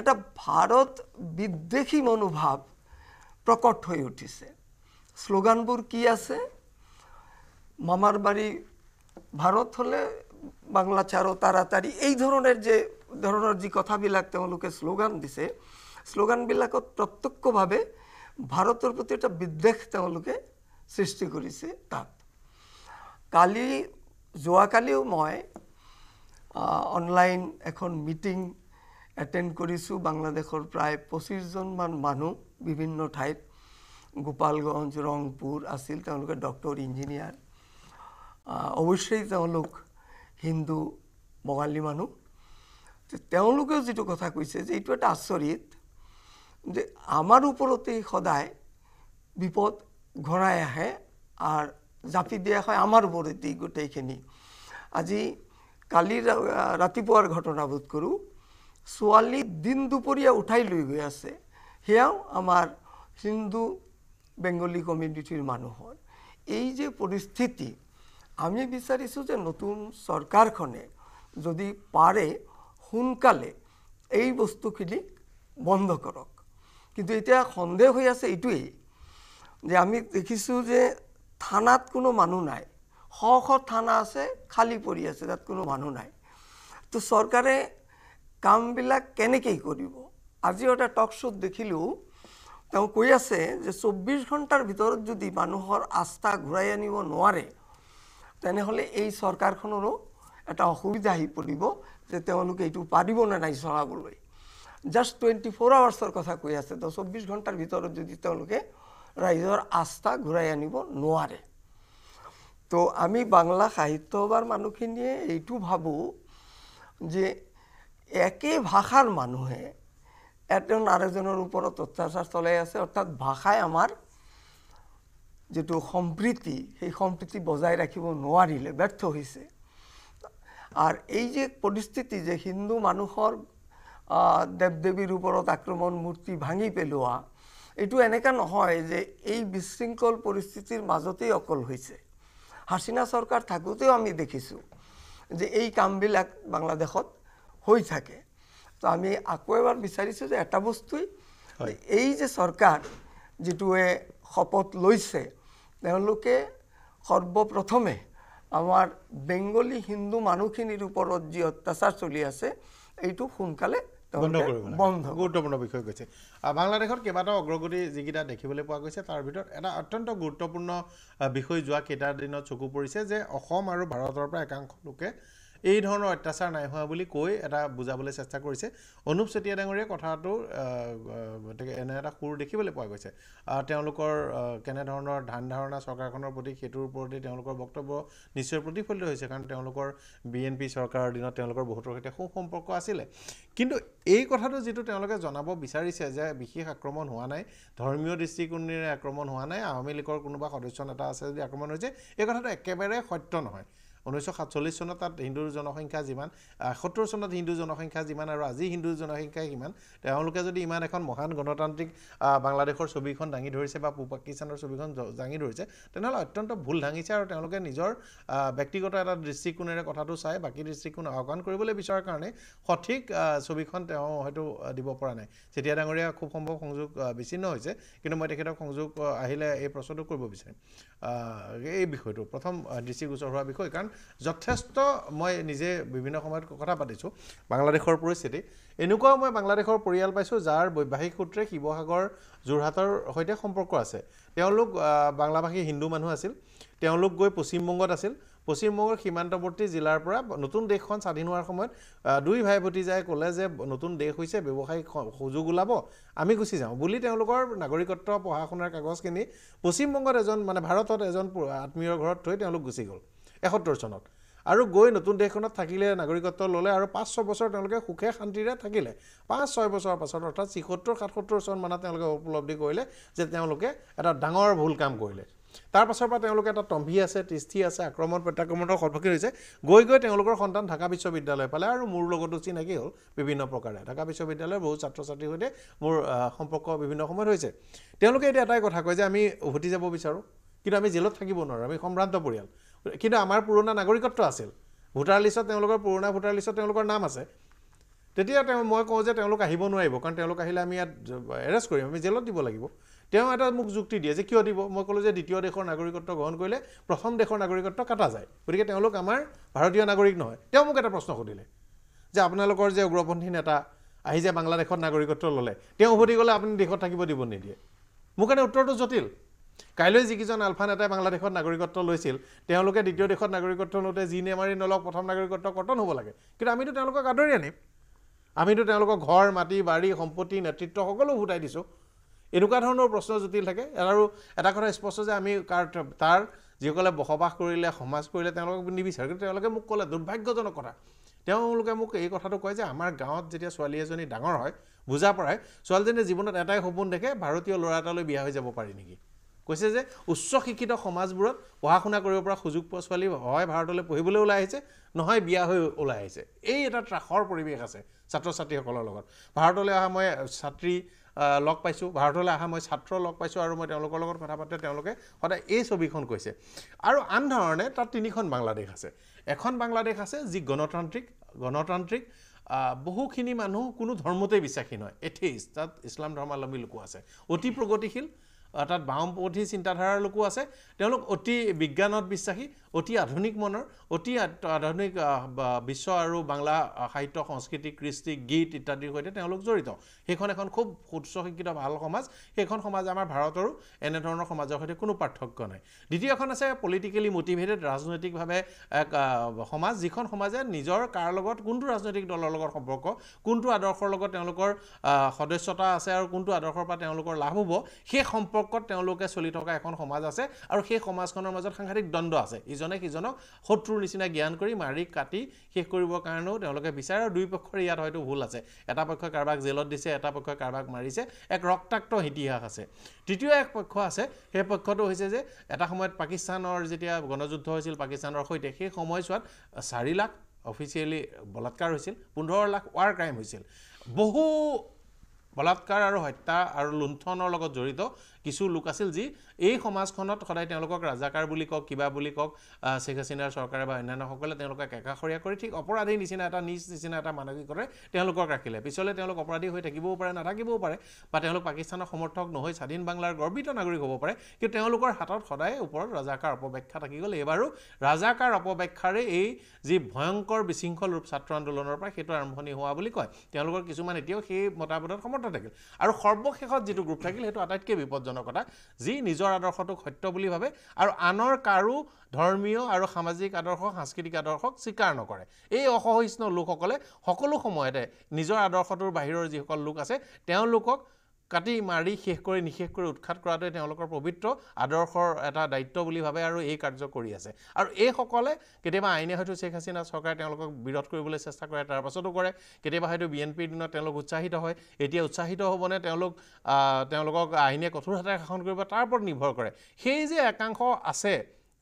এটা ভারত বিদ্বেষী মনোভাৱ প্ৰকট হৈ উঠিছে শ্লোগানবোৰ কি আছে মামার বাড়ি ভারত হলে বাংলা ছাড়ো তাড়াতাড়ি এই ধরনের যে ধরনের যে কথাবিলাক তেওঁলোকে শ্লোগান দিছে শ্লোগানবিলাকত প্ৰত্যক্ষভাৱে ভাৰতৰ প্ৰতি এটা বিদ্বেষ তেওঁলোকে সৃষ্টি কৰিছে তাত কালি যোৱাকালিও মই অনলাইন এখন মিটিং এটেণ্ড কৰিছোঁ বাংলাদেশৰ প্ৰায় পঁচিছজনমান মানুহ বিভিন্ন ঠাইত গোপালগঞ্জ ৰংপুৰ আছিল তেওঁলোকে ডক্টৰ ইঞ্জিনিয়াৰ অৱশ্যেই তেওঁলোক হিন্দু বঙালী মানুহ তেওঁলোকেও যিটো কথা কৈছে যে এইটো এটা আচৰিত যে আমাৰ ওপৰতেই সদায় বিপদ ঘৰাই আহে আৰু জাপি দিয়া হয় আমাৰ ওপৰতেই গোটেইখিনি আজি কালি ৰাতিপুৱাৰ ঘটনা বোধ কৰোঁ ছোৱালী দিন দুপৰীয়া উঠাই লৈ গৈ আছে সেয়াও আমাৰ হিন্দু বেংগলী কমিউনিটিৰ মানুহৰ এই যে পৰিস্থিতি আমি বিচাৰিছোঁ যে নতুন চৰকাৰখনে যদি পাৰে সোনকালে এই বস্তুখিনি বন্ধ কৰক কিন্তু এতিয়া সন্দেহ হৈ আছে এইটোৱেই যে আমি দেখিছোঁ যে থানাত কোনো মানুহ নাই শ শ থানা আছে খালী পৰি আছে তাত কোনো মানুহ নাই তো চৰকাৰে কামবিলাক কেনেকৈ কৰিব আজিও এটা টক শ্ব'ত দেখিলোঁ তেওঁ কৈ আছে যে চৌব্বিছ ঘণ্টাৰ ভিতৰত যদি মানুহৰ আস্থা ঘূৰাই আনিব নোৱাৰে তেনেহ'লে এই চৰকাৰখনৰো এটা অসুবিধা আহি পৰিব যে তেওঁলোকে এইটো পাৰিব নে নাই চলাবলৈ জাষ্ট টুৱেণ্টি ফ'ৰ আৱাৰ্ছৰ কথা কৈ আছে তো চৌব্বিছ ঘণ্টাৰ ভিতৰত যদি তেওঁলোকে ৰাইজৰ আস্থা ঘূৰাই আনিব নোৱাৰে তো আমি বাংলা সাহিত্যসভাৰ মানুহখিনিয়ে এইটো ভাবোঁ যে একে ভাষাৰ মানুহে এজন আৰু এজনৰ ওপৰত অত্যাচাৰ চলাই আছে অৰ্থাৎ ভাষাই আমাৰ যিটো সম্প্ৰীতি সেই সম্প্ৰীতি বজাই ৰাখিব নোৱাৰিলে ব্যৰ্থ হৈছে আৰু এই যে পৰিস্থিতি যে হিন্দু মানুহৰ দেৱ দেৱীৰ ওপৰত আক্ৰমণ মূৰ্তি ভাঙি পেলোৱা এইটো এনেকুৱা নহয় যে এই বিশৃংখল পৰিস্থিতিৰ মাজতেই অকল হৈছে হাসিনা চৰকাৰ থাকোঁতেও আমি দেখিছোঁ যে এই কামবিলাক বাংলাদেশত হৈ থাকে তো আমি আকৌ এবাৰ বিচাৰিছোঁ যে এটা বস্তুৱেই এই যে চৰকাৰ যিটোৱে শপত লৈছে তেওঁলোকে সৰ্বপ্ৰথমে আমাৰ বেংগলী হিন্দু মানুহখিনিৰ ওপৰত যি অত্যাচাৰ চলি আছে এইটো সোনকালে বন্ধ কৰিব গুৰুত্বপূৰ্ণ বিষয় কৈছে আৰু বাংলাদেশত কেইবাটাও অগ্ৰগতি যিকেইটা দেখিবলৈ পোৱা গৈছে তাৰ ভিতৰত এটা অত্যন্ত গুৰুত্বপূৰ্ণ বিষয় যোৱা কেইটা দিনত চকু পৰিছে যে অসম আৰু ভাৰতৰ পৰা একাংশ লোকে এই ধৰণৰ অত্যাচাৰ নাই হোৱা বুলি কৈ এটা বুজাবলৈ চেষ্টা কৰিছে অনুপ চেতিয়া ডাঙৰীয়া কথাটো গতিকে এনে এটা সুৰ দেখিবলৈ পোৱা গৈছে তেওঁলোকৰ কেনেধৰণৰ ধান ধাৰণা চৰকাৰখনৰ প্ৰতি সেইটোৰ ওপৰতে তেওঁলোকৰ বক্তব্য নিশ্চয় প্ৰতিফলিত হৈছে কাৰণ তেওঁলোকৰ বি এন পি চৰকাৰৰ দিনত তেওঁলোকৰ বহুতৰ সৈতে সু সম্পৰ্ক আছিলে কিন্তু এই কথাটো যিটো তেওঁলোকে জনাব বিচাৰিছে যে বিশেষ আক্ৰমণ হোৱা নাই ধৰ্মীয় দৃষ্টিকোণেৰে আক্ৰমণ হোৱা নাই আৱামী লীগৰ কোনোবা সদস্য নেতা আছে যদি আক্ৰমণ হৈছে এই কথাটো একেবাৰে সত্য নহয় ঊনৈছশ সাতচল্লিছ চনত তাত হিন্দুৰ জনসংখ্যা যিমান সত্তৰ চনত হিন্দু জনসংখ্যা যিমান আৰু আজি হিন্দু জনসংখ্যা সিমান তেওঁলোকে যদি ইমান এখন মহান গণতান্ত্ৰিক বাংলাদেশৰ ছবিখন দাঙি ধৰিছে বা পূব পাকিস্তানৰ ছবিখন দাঙি ধৰিছে তেনেহ'লে অত্যন্ত ভুল দাঙিছে আৰু তেওঁলোকে নিজৰ ব্যক্তিগত এটা দৃষ্টিকোণেৰে কথাটো চাই বাকী দৃষ্টিকোণ আহ্বান কৰিবলৈ বিচৰাৰ কাৰণে সঠিক ছবিখন তেওঁ হয়তো দিব পৰা নাই চেতিয়া ডাঙৰীয়া খুব সম্ভৱ সংযোগ বিচ্ছিন্ন হৈছে কিন্তু মই তেখেতক সংযোগ আহিলে এই প্ৰশ্নটো কৰিব বিচাৰিম এই বিষয়টো প্ৰথম দৃষ্টিগোচৰ হোৱা বিষয় কাৰণ যথেষ্ট মই নিজে বিভিন্ন সময়ত কথা পাতিছোঁ বাংলাদেশৰ পৰিস্থিতি এনেকুৱা মই বাংলাদেশৰ পৰিয়াল পাইছোঁ যাৰ বৈবাহিক সূত্ৰে শিৱসাগৰ যোৰহাটৰ সৈতে সম্পৰ্ক আছে তেওঁলোক বাংলাভাষী হিন্দু মানুহ আছিল তেওঁলোক গৈ পশ্চিমবংগত আছিল পশ্চিমবঙ্গৰ সীমান্তৱৰ্তী জিলাৰ পৰা নতুন দেশখন স্বাধীন হোৱাৰ সময়ত দুই ভাই ভতিজাই ক'লে যে নতুন দেশ হৈছে ব্যৱসায়িক সুযোগ ওলাব আমি গুচি যাওঁ বুলি তেওঁলোকৰ নাগৰিকত্ব পঢ়া শুনাৰ কাগজখিনি পশ্চিমবংগত এজন মানে ভাৰতত এজন আত্মীয়ৰ ঘৰত থৈ তেওঁলোক গুচি গ'ল এসত্তৰ চনত আৰু গৈ নতুন দেশখনত থাকিলে নাগৰিকত্ব ল'লে আৰু পাঁচ ছয় বছৰ তেওঁলোকে সুখে শান্তিৰে থাকিলে পাঁচ ছয় বছৰৰ পাছত অৰ্থাৎ ছিসত্তৰ সাতসত্তৰ চন মানত তেওঁলোকে উপলব্ধি কৰিলে যে তেওঁলোকে এটা ডাঙৰ ভুল কাম কৰিলে তাৰ পাছৰ পৰা তেওঁলোকে এটা তম্ভি আছে তৃষ্টি আছে আক্ৰমণ প্ৰত্যাক্ৰমণৰ সন্মুখীন হৈছে গৈ গৈ তেওঁলোকৰ সন্তান ঢাকা বিশ্ববিদ্যালয় পালে আৰু মোৰ লগতো চিনাকি হ'ল বিভিন্ন প্ৰকাৰে ঢাকা বিশ্ববিদ্যালয়ৰ বহুত ছাত্ৰ ছাত্ৰীৰ সৈতে মোৰ সম্পৰ্ক বিভিন্ন সময়ত হৈছে তেওঁলোকে এতিয়া এটাই কথা কয় যে আমি উভতি যাব বিচাৰোঁ কিন্তু আমি জেলত থাকিব নোৱাৰোঁ আমি সম্ভ্ৰান্ত পৰিয়াল কিন্তু আমাৰ পুৰণা নাগৰিকত্ব আছিল ভোটাৰ লিষ্টত তেওঁলোকৰ পুৰণা ভোটাৰ লিষ্টত তেওঁলোকৰ নাম আছে তেতিয়া তেওঁ মই কওঁ যে তেওঁলোক আহিব নোৱাৰিব কাৰণ তেওঁলোক আহিলে আমি ইয়াত এৰেষ্ট কৰিম আমি জেলত দিব লাগিব তেওঁ এটা মোক যুক্তি দিয়ে যে কিয় দিব মই ক'লোঁ যে দ্বিতীয় দেশৰ নাগৰিকত্ব গ্ৰহণ কৰিলে প্ৰথম দেশৰ নাগৰিকত্ব কাটা যায় গতিকে তেওঁলোক আমাৰ ভাৰতীয় নাগৰিক নহয় তেওঁ মোক এটা প্ৰশ্ন সুধিলে যে আপোনালোকৰ যে উগ্ৰপন্থী নেতা আহি যে বাংলাদেশত নাগৰিকত্ব ল'লে তেওঁ উভতি গ'লে আপুনি দেশত থাকিব দিব নিদিয়ে মোৰ কাৰণে উত্তৰটো জটিল কাইলৈ যিকেইজন আলফা নেতাই বাংলাদেশত নাগৰিকত্ব লৈছিল তেওঁলোকে দ্বিতীয় দেশত নাগৰিকত্ব লওঁতে যি নেমাৰি নলওক প্ৰথম নাগৰিকত্ব কৰ্তন হ'ব লাগে কিন্তু আমিতো তেওঁলোকক আদৰি আনিম আমিতো তেওঁলোকক ঘৰ মাটি বাৰী সম্পত্তি নেতৃত্ব সকলো ভোটাই দিছোঁ এনেকুৱা ধৰণৰ প্ৰশ্ন জটিল থাকে আৰু এটা কথা স্পষ্ট যে আমি কাৰ তাৰ যিসকলে বসবাস কৰিলে সমাজ কৰিলে তেওঁলোকক নিবিচাৰে কিন্তু তেওঁলোকে মোক ক'লে দুৰ্ভাগ্যজনক কথা তেওঁলোকে মোক এই কথাটো কয় যে আমাৰ গাঁৱত যেতিয়া ছোৱালী এজনী ডাঙৰ হয় বুজা পৰাই ছোৱালীজনীয়ে জীৱনত এটাই সপোন দেখে ভাৰতীয় ল'ৰা এটালৈ বিয়া হৈ যাব পাৰি নেকি কৈছে যে উচ্চ শিক্ষিত সমাজবোৰত পঢ়া শুনা কৰিব পৰা সুযোগ পোৱা ছোৱালী হয় ভাৰতলৈ পঢ়িবলৈ ওলাই আহিছে নহয় বিয়া হৈ ওলাই আহিছে এই এটা ত্ৰাসৰ পৰিৱেশ আছে ছাত্ৰ ছাত্ৰীসকলৰ লগত ভাৰতলৈ অহা মই ছাত্ৰী লগ পাইছোঁ ভাৰতলৈ অহা মই ছাত্ৰ লগ পাইছোঁ আৰু মই তেওঁলোকৰ লগত কথা পাতোঁ তেওঁলোকে সদায় এই ছবিখন কৈছে আৰু আন ধৰণে তাত তিনিখন বাংলাদেশ আছে এখন বাংলাদেশ আছে যি গণতান্ত্ৰিক গণতান্ত্ৰিক বহুখিনি মানুহ কোনো ধৰ্মতেই বিশ্বাসী নহয় এথেইছ তাত ইছলাম ধৰ্মাৱলম্বী লোকো আছে অতি প্ৰগতিশীল অৰ্থাৎ বাওঁপন্থী চিন্তাধাৰাৰ লোকো আছে তেওঁলোক অতি বিজ্ঞানত বিশ্বাসী অতি আধুনিক মনৰ অতি আধুনিক বিশ্ব আৰু বাংলা সাহিত্য সংস্কৃতি কৃষ্টি গীত ইত্যাদিৰ সৈতে তেওঁলোক জড়িত সেইখন এখন খুব উচ্চ শিক্ষিত ভাল সমাজ সেইখন সমাজ আমাৰ ভাৰতৰো এনেধৰণৰ সমাজৰ সৈতে কোনো পাৰ্থক্য নাই দ্বিতীয়খন আছে পলিটিকেলি মটিভেটেড ৰাজনৈতিকভাৱে এক সমাজ যিখন সমাজে নিজৰ কাৰ লগত কোনটো ৰাজনৈতিক দলৰ লগত সম্পৰ্ক কোনটো আদৰ্শৰ লগত তেওঁলোকৰ সদস্যতা আছে আৰু কোনটো আদৰ্শৰ পৰা তেওঁলোকৰ লাভ হ'ব সেই সম্পৰ্ক সম্পৰ্কত তেওঁলোকে চলি থকা এখন সমাজ আছে আৰু সেই সমাজখনৰ মাজত সাংঘাতিক দ্বন্দ্ব আছে ইজনে সিজনক শত্ৰুৰ নিচিনা জ্ঞান কৰি মাৰি কাটি শেষ কৰিবৰ কাৰণেও তেওঁলোকে বিচাৰে আৰু পক্ষৰ ইয়াত হয়তো ভুল আছে এটা পক্ষই কাৰোবাক জেলত দিছে এটা পক্ষই কাৰোবাক মাৰিছে এক ৰক্তাক্ত ইতিহাস আছে তৃতীয় এক পক্ষ আছে সেই পক্ষটো হৈছে যে এটা সময়ত পাকিস্তানৰ যেতিয়া গণযুদ্ধ হৈছিল পাকিস্তানৰ সৈতে সেই সময়ছোৱাত চাৰি লাখ অফিচিয়েলি বলাৎকাৰ হৈছিল পোন্ধৰ লাখ ৱাৰ ক্ৰাইম হৈছিল বহু বলাৎকাৰ আৰু হত্যা আৰু লুণ্ঠনৰ লগত জড়িত কিছু লোক আছিল যি এই সমাজখনত সদায় তেওঁলোকক ৰাজাকাৰ বুলি কওক কিবা বুলি কওক শেখ হাছিনাৰ চৰকাৰে বা অন্যান্যসকলে তেওঁলোকক একাষৰীয়া কৰি ঠিক অপৰাধীৰ নিচিনা এটা নিজ নিচিনা এটা মানসিকতাৰে তেওঁলোকক ৰাখিলে পিছলৈ তেওঁলোক অপৰাধী হৈ থাকিবও পাৰে নাথাকিবও পাৰে বা তেওঁলোক পাকিস্তানৰ সমৰ্থক নহৈ স্বাধীন বাংলাৰ গৰ্বিত নাগৰিক হ'ব পাৰে কিন্তু তেওঁলোকৰ হাতত সদায় ওপৰত ৰাজাকাৰ অপব্যাখ্যা থাকি গ'ল এইবাৰো ৰাজাকাৰ অপব্যাখ্যাৰে এই যি ভয়ংকৰ বিশৃংখল ৰূপ ছাত্ৰ আন্দোলনৰ পৰা সেইটো আৰম্ভণি হোৱা বুলি কয় তেওঁলোকৰ কিছুমান এতিয়াও সেই মতামতত সমৰ্থ থাকিল আৰু সৰ্বশেষত যিটো গ্ৰুপ থাকিল সেইটো আটাইতকৈ বিপদ জনকতা যি নিজৰ আদৰ্শটোক সত্য বুলি ভাবে আৰু আনৰ কাৰো ধৰ্মীয় আৰু সামাজিক আদৰ্শ সাংস্কৃতিক আদৰ্শক স্বীকাৰ নকৰে এই অসহিষ্ণু লোকসকলে সকলো সময়তে নিজৰ আদৰ্শটোৰ বাহিৰৰ যিসকল লোক আছে তেওঁলোকক কাটি মাৰি শেষ কৰি নিশেষ কৰি উৎখাত কৰাটোৱে তেওঁলোকৰ পবিত্ৰ আদৰ্শৰ এটা দায়িত্ব বুলি ভাবে আৰু এই কাৰ্য কৰি আছে আৰু এইসকলে কেতিয়াবা আইনে হয়তো শ্বেখ হাছিনা চৰকাৰে তেওঁলোকক বিৰোধ কৰিবলৈ চেষ্টা কৰে তাৰপাছতো কৰে কেতিয়াবা হয়তো বি এন পিৰ দিনত তেওঁলোক উৎসাহিত হয় এতিয়া উৎসাহিত হ'বনে তেওঁলোক তেওঁলোকক আইনে কঠোৰ হাতে শাসন কৰিব তাৰ ওপৰত নিৰ্ভৰ কৰে সেই যে একাংশ আছে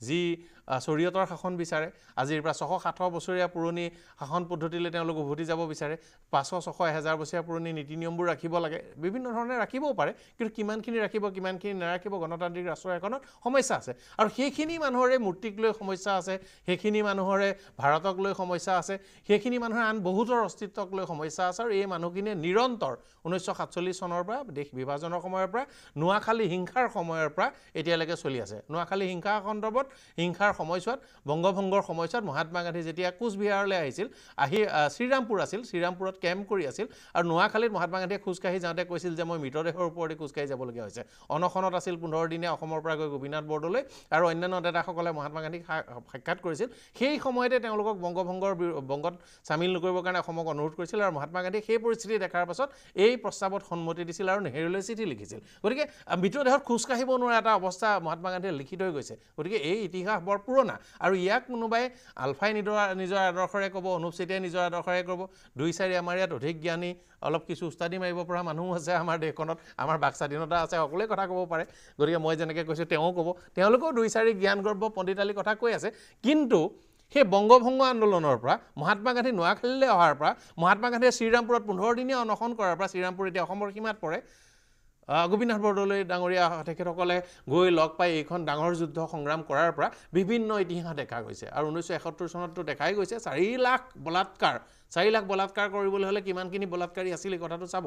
যি চৰিয়তৰ শাসন বিচাৰে আজিৰ পৰা ছশ সাতশ বছৰীয়া পুৰণি শাসন পদ্ধতিলৈ তেওঁলোক উভতি যাব বিচাৰে পাঁচশ ছশ এহেজাৰ বছৰীয়া পুৰণি নীতি নিয়মবোৰ ৰাখিব লাগে বিভিন্ন ধৰণে ৰাখিবও পাৰে কিন্তু কিমানখিনি ৰাখিব কিমানখিনি নাৰাখিব গণতান্ত্ৰিক ৰাষ্ট্ৰ এখনত সমস্যা আছে আৰু সেইখিনি মানুহৰে মূৰ্তিক লৈ সমস্যা আছে সেইখিনি মানুহৰে ভাৰতক লৈ সমস্যা আছে সেইখিনি মানুহে আন বহুতৰ অস্তিত্বক লৈ সমস্যা আছে আৰু এই মানুহখিনিয়ে নিৰন্তৰ ঊনৈছশ সাতচল্লিছ চনৰ পৰা দেশ বিভাজনৰ সময়ৰ পৰা নোৱাখালী হিংসাৰ সময়ৰ পৰা এতিয়ালৈকে চলি আছে নোৱাখালী হিংসা সন্দৰ্ভত হিংসাৰ কৰাৰ সময়ছোৱাত বংগভংগৰ সময়ছোৱাত মহাত্মা গান্ধী যেতিয়া কোচবিহাৰলৈ আহিছিল আহি শ্ৰীৰামপুৰ আছিল শ্ৰীৰামপুৰত কেম্প কৰি আছিল আৰু নোৱাখালীত মহাত্মা গান্ধীয়ে খোজকাঢ়ি যাওঁতে কৈছিল যে মই মৃতদেহৰ ওপৰতে খোজকাঢ়ি যাবলগীয়া হৈছে অনশনত আছিল পোন্ধৰ দিনে অসমৰ পৰা গৈ গোপীনাথ বৰদলৈ আৰু অন্যান্য নেতাসকলে মহাত্মা গান্ধীক সাক্ষাৎ কৰিছিল সেই সময়তে তেওঁলোকক বংগভংগৰ বংগত চামিল নকৰিবৰ কাৰণে অসমক অনুৰোধ কৰিছিল আৰু মহাত্মা গান্ধীয়ে সেই পৰিস্থিতি দেখাৰ পাছত এই প্ৰস্তাৱত সন্মতি দিছিল আৰু নেহেৰুলৈ চিঠি লিখিছিল গতিকে মৃতদেহত খোজকাঢ়িব নোৱাৰা এটা অৱস্থা মহাত্মা গান্ধীয়ে লিখি থৈ গৈছে গতিকে এই ইতিহাস বৰ পুৰণা আৰু ইয়াক কোনোবাই আলফাই নিজৰ নিজৰ আদৰ্শৰে ক'ব অনুচ্ছেদীয়ে নিজৰ আদৰ্শৰে ক'ব দুই চাৰি আমাৰ ইয়াত অধিক জ্ঞানী অলপ কিছু উস্তাদি মাৰিব পৰা মানুহো আছে আমাৰ দেশখনত আমাৰ বাকস্বাধীনতা আছে সকলোৱে কথা ক'ব পাৰে গতিকে মই যেনেকৈ কৈছোঁ তেওঁ ক'ব তেওঁলোকেও দুই চাৰি জ্ঞানগৰ্ব পণ্ডিতালী কথা কৈ আছে কিন্তু সেই বংগভংগ আন্দোলনৰ পৰা মহাত্মা গান্ধী নোৱাখালীলৈ অহাৰ পৰা মহাত্মা গান্ধীয়ে শ্ৰীৰামপুৰত পোন্ধৰ দিনীয়া অনশন কৰাৰ পৰা শ্ৰীৰামপুৰ এতিয়া অসমৰ সীমাত পৰে গোবিন্দ বৰদলৈ ডাঙৰীয়া তেখেতসকলে গৈ লগ পাই এইখন ডাঙৰ যুদ্ধ সংগ্ৰাম কৰাৰ পৰা বিভিন্ন ইতিহাস দেখা গৈছে আৰু ঊনৈছশ চনততো দেখাই গৈছে চাৰি লাখ বলাৎকাৰ চাৰি লাখ বলাৎকাৰ কৰিবলৈ হ'লে কিমানখিনি বলাৎকাৰী আছিল এই কথাটো চাব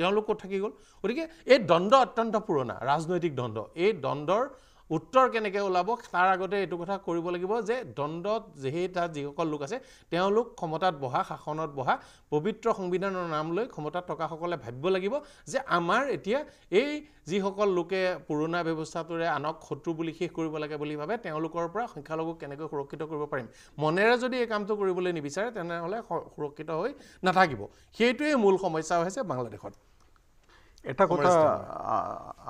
তেওঁলোক ক'ত থাকি গ'ল গতিকে এই দ্বন্দ্ব অত্যন্ত পুৰণা ৰাজনৈতিক দ্বন্দ্ব এই দ্বন্দ্বৰ উত্তৰ কেনেকৈ ওলাব তাৰ আগতে এইটো কথা কৰিব লাগিব যে দণ্ডত যিহে তাত যিসকল লোক আছে তেওঁলোক ক্ষমতাত বহা শাসনত বহা পবিত্ৰ সংবিধানৰ নাম লৈ ক্ষমতাত থকাসকলে ভাবিব লাগিব যে আমাৰ এতিয়া এই যিসকল লোকে পুৰণা ব্যৱস্থাটোৰে আনক শত্ৰু বুলি শেষ কৰিব লাগে বুলি ভাবে তেওঁলোকৰ পৰা সংখ্যালঘুক কেনেকৈ সুৰক্ষিত কৰিব পাৰিম মনেৰে যদি এই কামটো কৰিবলৈ নিবিচাৰে তেনেহ'লে সুৰক্ষিত হৈ নাথাকিব সেইটোৱেই মূল সমস্যা হৈছে বাংলাদেশত এটা কথা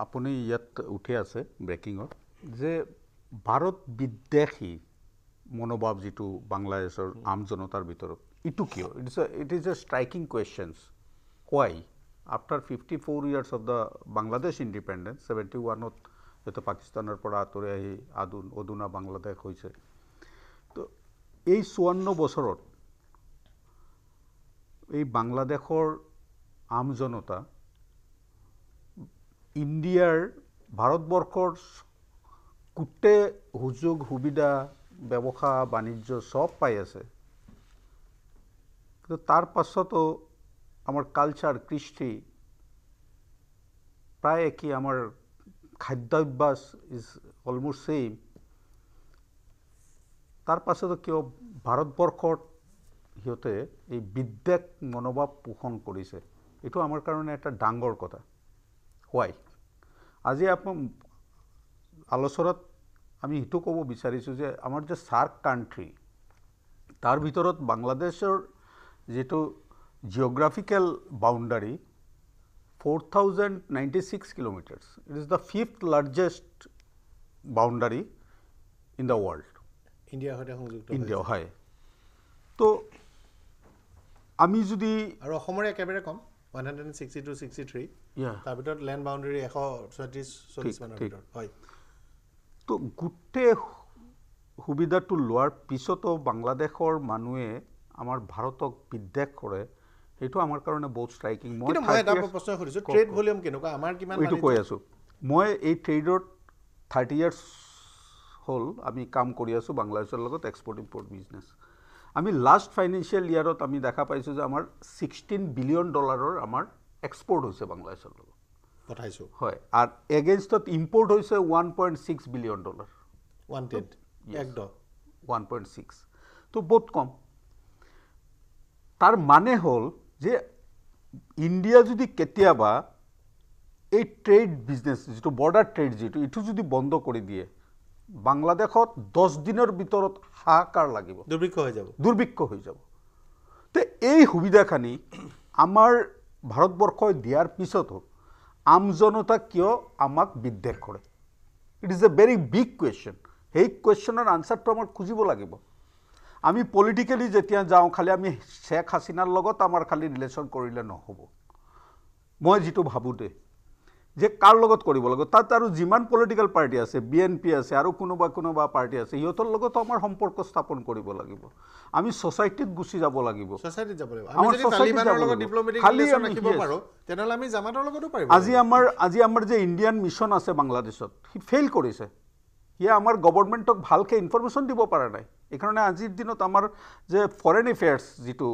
আপুনি ইয়াত উঠি আছে ব্ৰেকিঙৰ যে ভাৰত বিদ্বেষী মনোভাৱ যিটো বাংলাদেশৰ আম জনতাৰ ভিতৰত এইটো কিয় it is a it is a striking questions কোৱাই after fifty four years of the Bangladesh independent seventy ওৱানত যিহেতু পাকিস্তানৰ পৰা আঁতৰি আহি আদুন অদুনা বাংলাদেশ হৈছে তো এই চৌৱন্ন বছৰত এই বাংলাদেশৰ আম জনতা ইণ্ডিয়াৰ ভাৰতবৰ্ষৰ গোটেই সুযোগ সুবিধা ব্যৱসায় বাণিজ্য চব পাই আছে কিন্তু তাৰ পাছতো আমাৰ কালচাৰ কৃষ্টি প্ৰায় একে আমাৰ খাদ্যাভ্যাস ইজ অলমষ্ট ছেইম তাৰ পাছতো কিয় ভাৰতবৰ্ষত সিহঁতে এই বিদ্বেষ মনোভাৱ পোষণ কৰিছে এইটো আমাৰ কাৰণে এটা ডাঙৰ কথা হোৱাই আজি আপোনাৰ আলোচনাত আমি এইটো ক'ব বিচাৰিছোঁ যে আমাৰ যে চাৰ্ক কাণ্ট্ৰি তাৰ ভিতৰত বাংলাদেশৰ যিটো geographical boundary four thousand ninety six kilometers it is the fifth largest boundary in the world ইণ্ডিয়াৰ সৈতে সংযুক্ত ইণ্ডিয়া হয় তো আমি যদি আৰু অসমৰে একেবাৰে কম one hundred and sixty two sixty three তাৰ ভিতৰত লেণ্ড বাউণ্ডেৰী এশ ছয়ত্ৰিছ চল্লিছ মানৰ ভিতৰত হয় তো গোটেই সুবিধাটো লোৱাৰ পিছতো বাংলাদেশৰ মানুহে আমাৰ ভাৰতক বিদ্বেষ কৰে সেইটো আমাৰ কাৰণে বহুত ষ্ট্ৰাইকিং মই এইটো কৈ আছোঁ মই এই ট্ৰেডত থাৰ্টি ইয়াৰ্ছ হ'ল আমি কাম কৰি আছোঁ বাংলাদেশৰ লগত এক্সপৰ্ট ইম্পৰ্ট বিজনেছ আমি লাষ্ট ফাইনেন্সিয়েল ইয়াৰত আমি দেখা পাইছোঁ যে আমাৰ ছিক্সটিন বিলিয়ন ডলাৰৰ আমাৰ এক্সপৰ্ট হৈছে বাংলাদেশৰ লগত পঠাইছো হয় আৰু এগেইনষ্টত ইম্প'ৰ্ট হৈছে one point six billion dollar one dollar one point six তো বহুত কম তাৰ মানে হল যে ইণ্ডিয়া যদি কেতিয়াবা এই ট্ৰেড বিজনেছ যিটো বৰ্ডাৰ ট্ৰেড যিটো এইটো যদি বন্ধ কৰি দিয়ে বাংলাদেশত দহ দিনৰ ভিতৰত হাহাকাৰ লাগিব দুৰ্ভিক্ষ হৈ যাব দুৰ্ভিক্ষ হৈ যাব তো এই সুবিধাখানি আমাৰ ভাৰতবৰ্ষ দিয়াৰ পিছতো আমজনতা কিয় আমাক বিদ্বেষ করে it is a very big question সেই কুয়েশনের আনসারটা আমার খুঁজব লাগবে আমি পলিটিকেলি যেতিয়া যাওঁ খালি আমি শেখ হাসিনার লগত আমার খালি রিলেশন করলে নহব মই যে ভাবো যে কাৰ লগত কৰিব লাগে তাত আৰু যিমান পলিটিকেল পাৰ্টি আছে বি এন পি আছে আৰু কোনোবা কোনোবা পাৰ্টি আছে সিহঁতৰ লগতো আমাৰ সম্পৰ্ক স্থাপন কৰিব লাগিব আমি ছচাইটিত গুচি যাব লাগিব আজি আমাৰ আজি আমাৰ যে ইণ্ডিয়ান মিছন আছে বাংলাদেশত সি ফেইল কৰিছে সি আমাৰ গভৰ্ণমেণ্টক ভালকৈ ইনফৰ্মেশ্যন দিব পৰা নাই এইকাৰণে আজিৰ দিনত আমাৰ যে ফৰেন এফেয়াৰ্ছ যিটো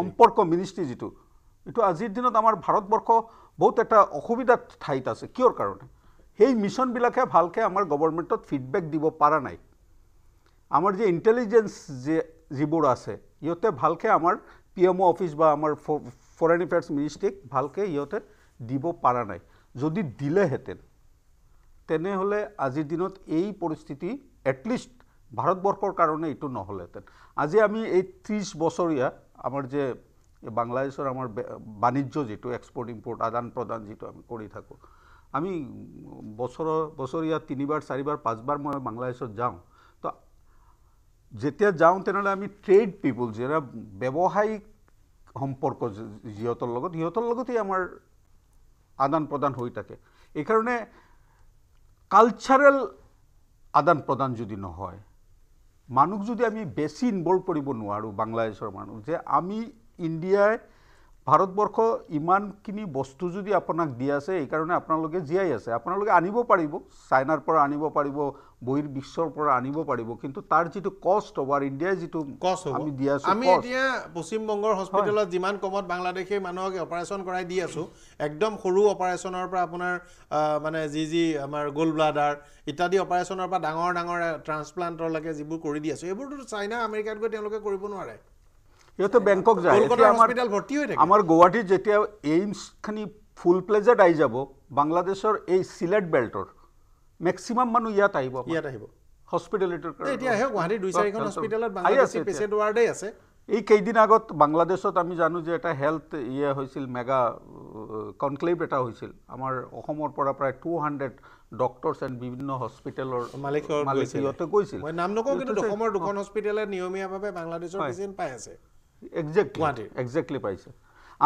সম্পৰ্ক মিনিষ্ট্ৰী যিটো এইটো আজিৰ দিনত আমাৰ ভাৰতবৰ্ষ বহুত এটা অসুবিধা ঠাইত আছে কিয়ৰ কাৰণে সেই মিছনবিলাকে ভালকৈ আমাৰ গভৰ্ণমেণ্টত ফিডবেক দিব পৰা নাই আমাৰ যে ইণ্টেলিজেঞ্চ যে যিবোৰ আছে সিহঁতে ভালকৈ আমাৰ পি এম অ' অফিচ বা আমাৰ ফৰেন এফেয়াৰ্ছ মিনিষ্ট্ৰীক ভালকৈ ইহঁতে দিব পৰা নাই যদি দিলেহেঁতেন তেনেহ'লে আজিৰ দিনত এই পৰিস্থিতি এটলিষ্ট ভাৰতবৰ্ষৰ কাৰণে এইটো নহ'লহেঁতেন আজি আমি এই ত্ৰিছ বছৰীয়া আমাৰ যে বাংলাদেশৰ আমাৰ বাণিজ্য যিটো এক্সপৰ্ট ইম্পৰ্ট আদান প্ৰদান যিটো আমি কৰি থাকোঁ আমি বছৰ বছৰীয়া তিনিবাৰ চাৰিবাৰ পাঁচবাৰ মই বাংলাদেশত যাওঁ তো যেতিয়া যাওঁ তেনেহ'লে আমি ট্ৰেড পিপুল যিহেতু ব্যৱসায়িক সম্পৰ্ক যিহঁতৰ লগত সিহঁতৰ লগতেই আমাৰ আদান প্ৰদান হৈ থাকে এইকাৰণে কালচাৰেল আদান প্ৰদান যদি নহয় মানুহ যদি আমি বেছি ইনভল্ভ কৰিব নোৱাৰোঁ বাংলাদেশৰ মানুহ যে আমি ইণ্ডিয়াই ভাৰতবৰ্ষ ইমানখিনি বস্তু যদি আপোনাক দি আছে এইকাৰণে আপোনালোকে জীয়াই আছে আপোনালোকে আনিব পাৰিব চাইনাৰ পৰা আনিব পাৰিব বিশ্বৰ পৰা আনিব পাৰিব কিন্তু তাৰ যিটো কষ্ট হ'ব আৰু ইণ্ডিয়াই যিটো কষ্ট আমি আছোঁ আমি এতিয়া পশ্চিমবংগৰ হস্পিটেলত যিমান কমত বাংলাদেশী মানুহক অপাৰেশ্যন কৰাই দি আছোঁ একদম সৰু অপাৰেশ্যনৰ পৰা আপোনাৰ মানে যি যি আমাৰ গোল ব্লাডাৰ ইত্যাদি অপাৰেশ্যনৰ পৰা ডাঙৰ ডাঙৰ ট্ৰান্সপ্লাণ্টলৈকে যিবোৰ কৰি দি আছোঁ এইবোৰতো চাইনা আমেৰিকাত গৈ তেওঁলোকে কৰিব নোৱাৰে সিহঁতে বেংকক যায় আমাৰ গুৱাহাটীত যেতিয়া এইমছখিনি ফুল প্লেজেড আহি যাব বাংলাদেশৰ এই চিলেট বেল্টৰ মেক্সিমাম মানুহ ইয়াত আহিব ইয়াত আহিব এই কেইদিন আগত বাংলাদেশত আমি জানো যে এটা হেল্থ ইয়ে হৈছিল মেগা কনক্লেভ এটা হৈছিল আমাৰ অসমৰ পৰা প্ৰায় টু হাণ্ড্ৰেড ডক্টৰ্ছ এণ্ড বিভিন্ন হস্পিটেলৰ মালিক সিহঁতে গৈছিল নাম নকওঁ কিন্তু অসমৰ দুখন হস্পিটেলে নিয়মীয়াভাৱে বাংলাদেশৰ পেচেণ্ট পাই আছে একজেক্টলি গুৱাহাটী একজেক্টলি পাইছে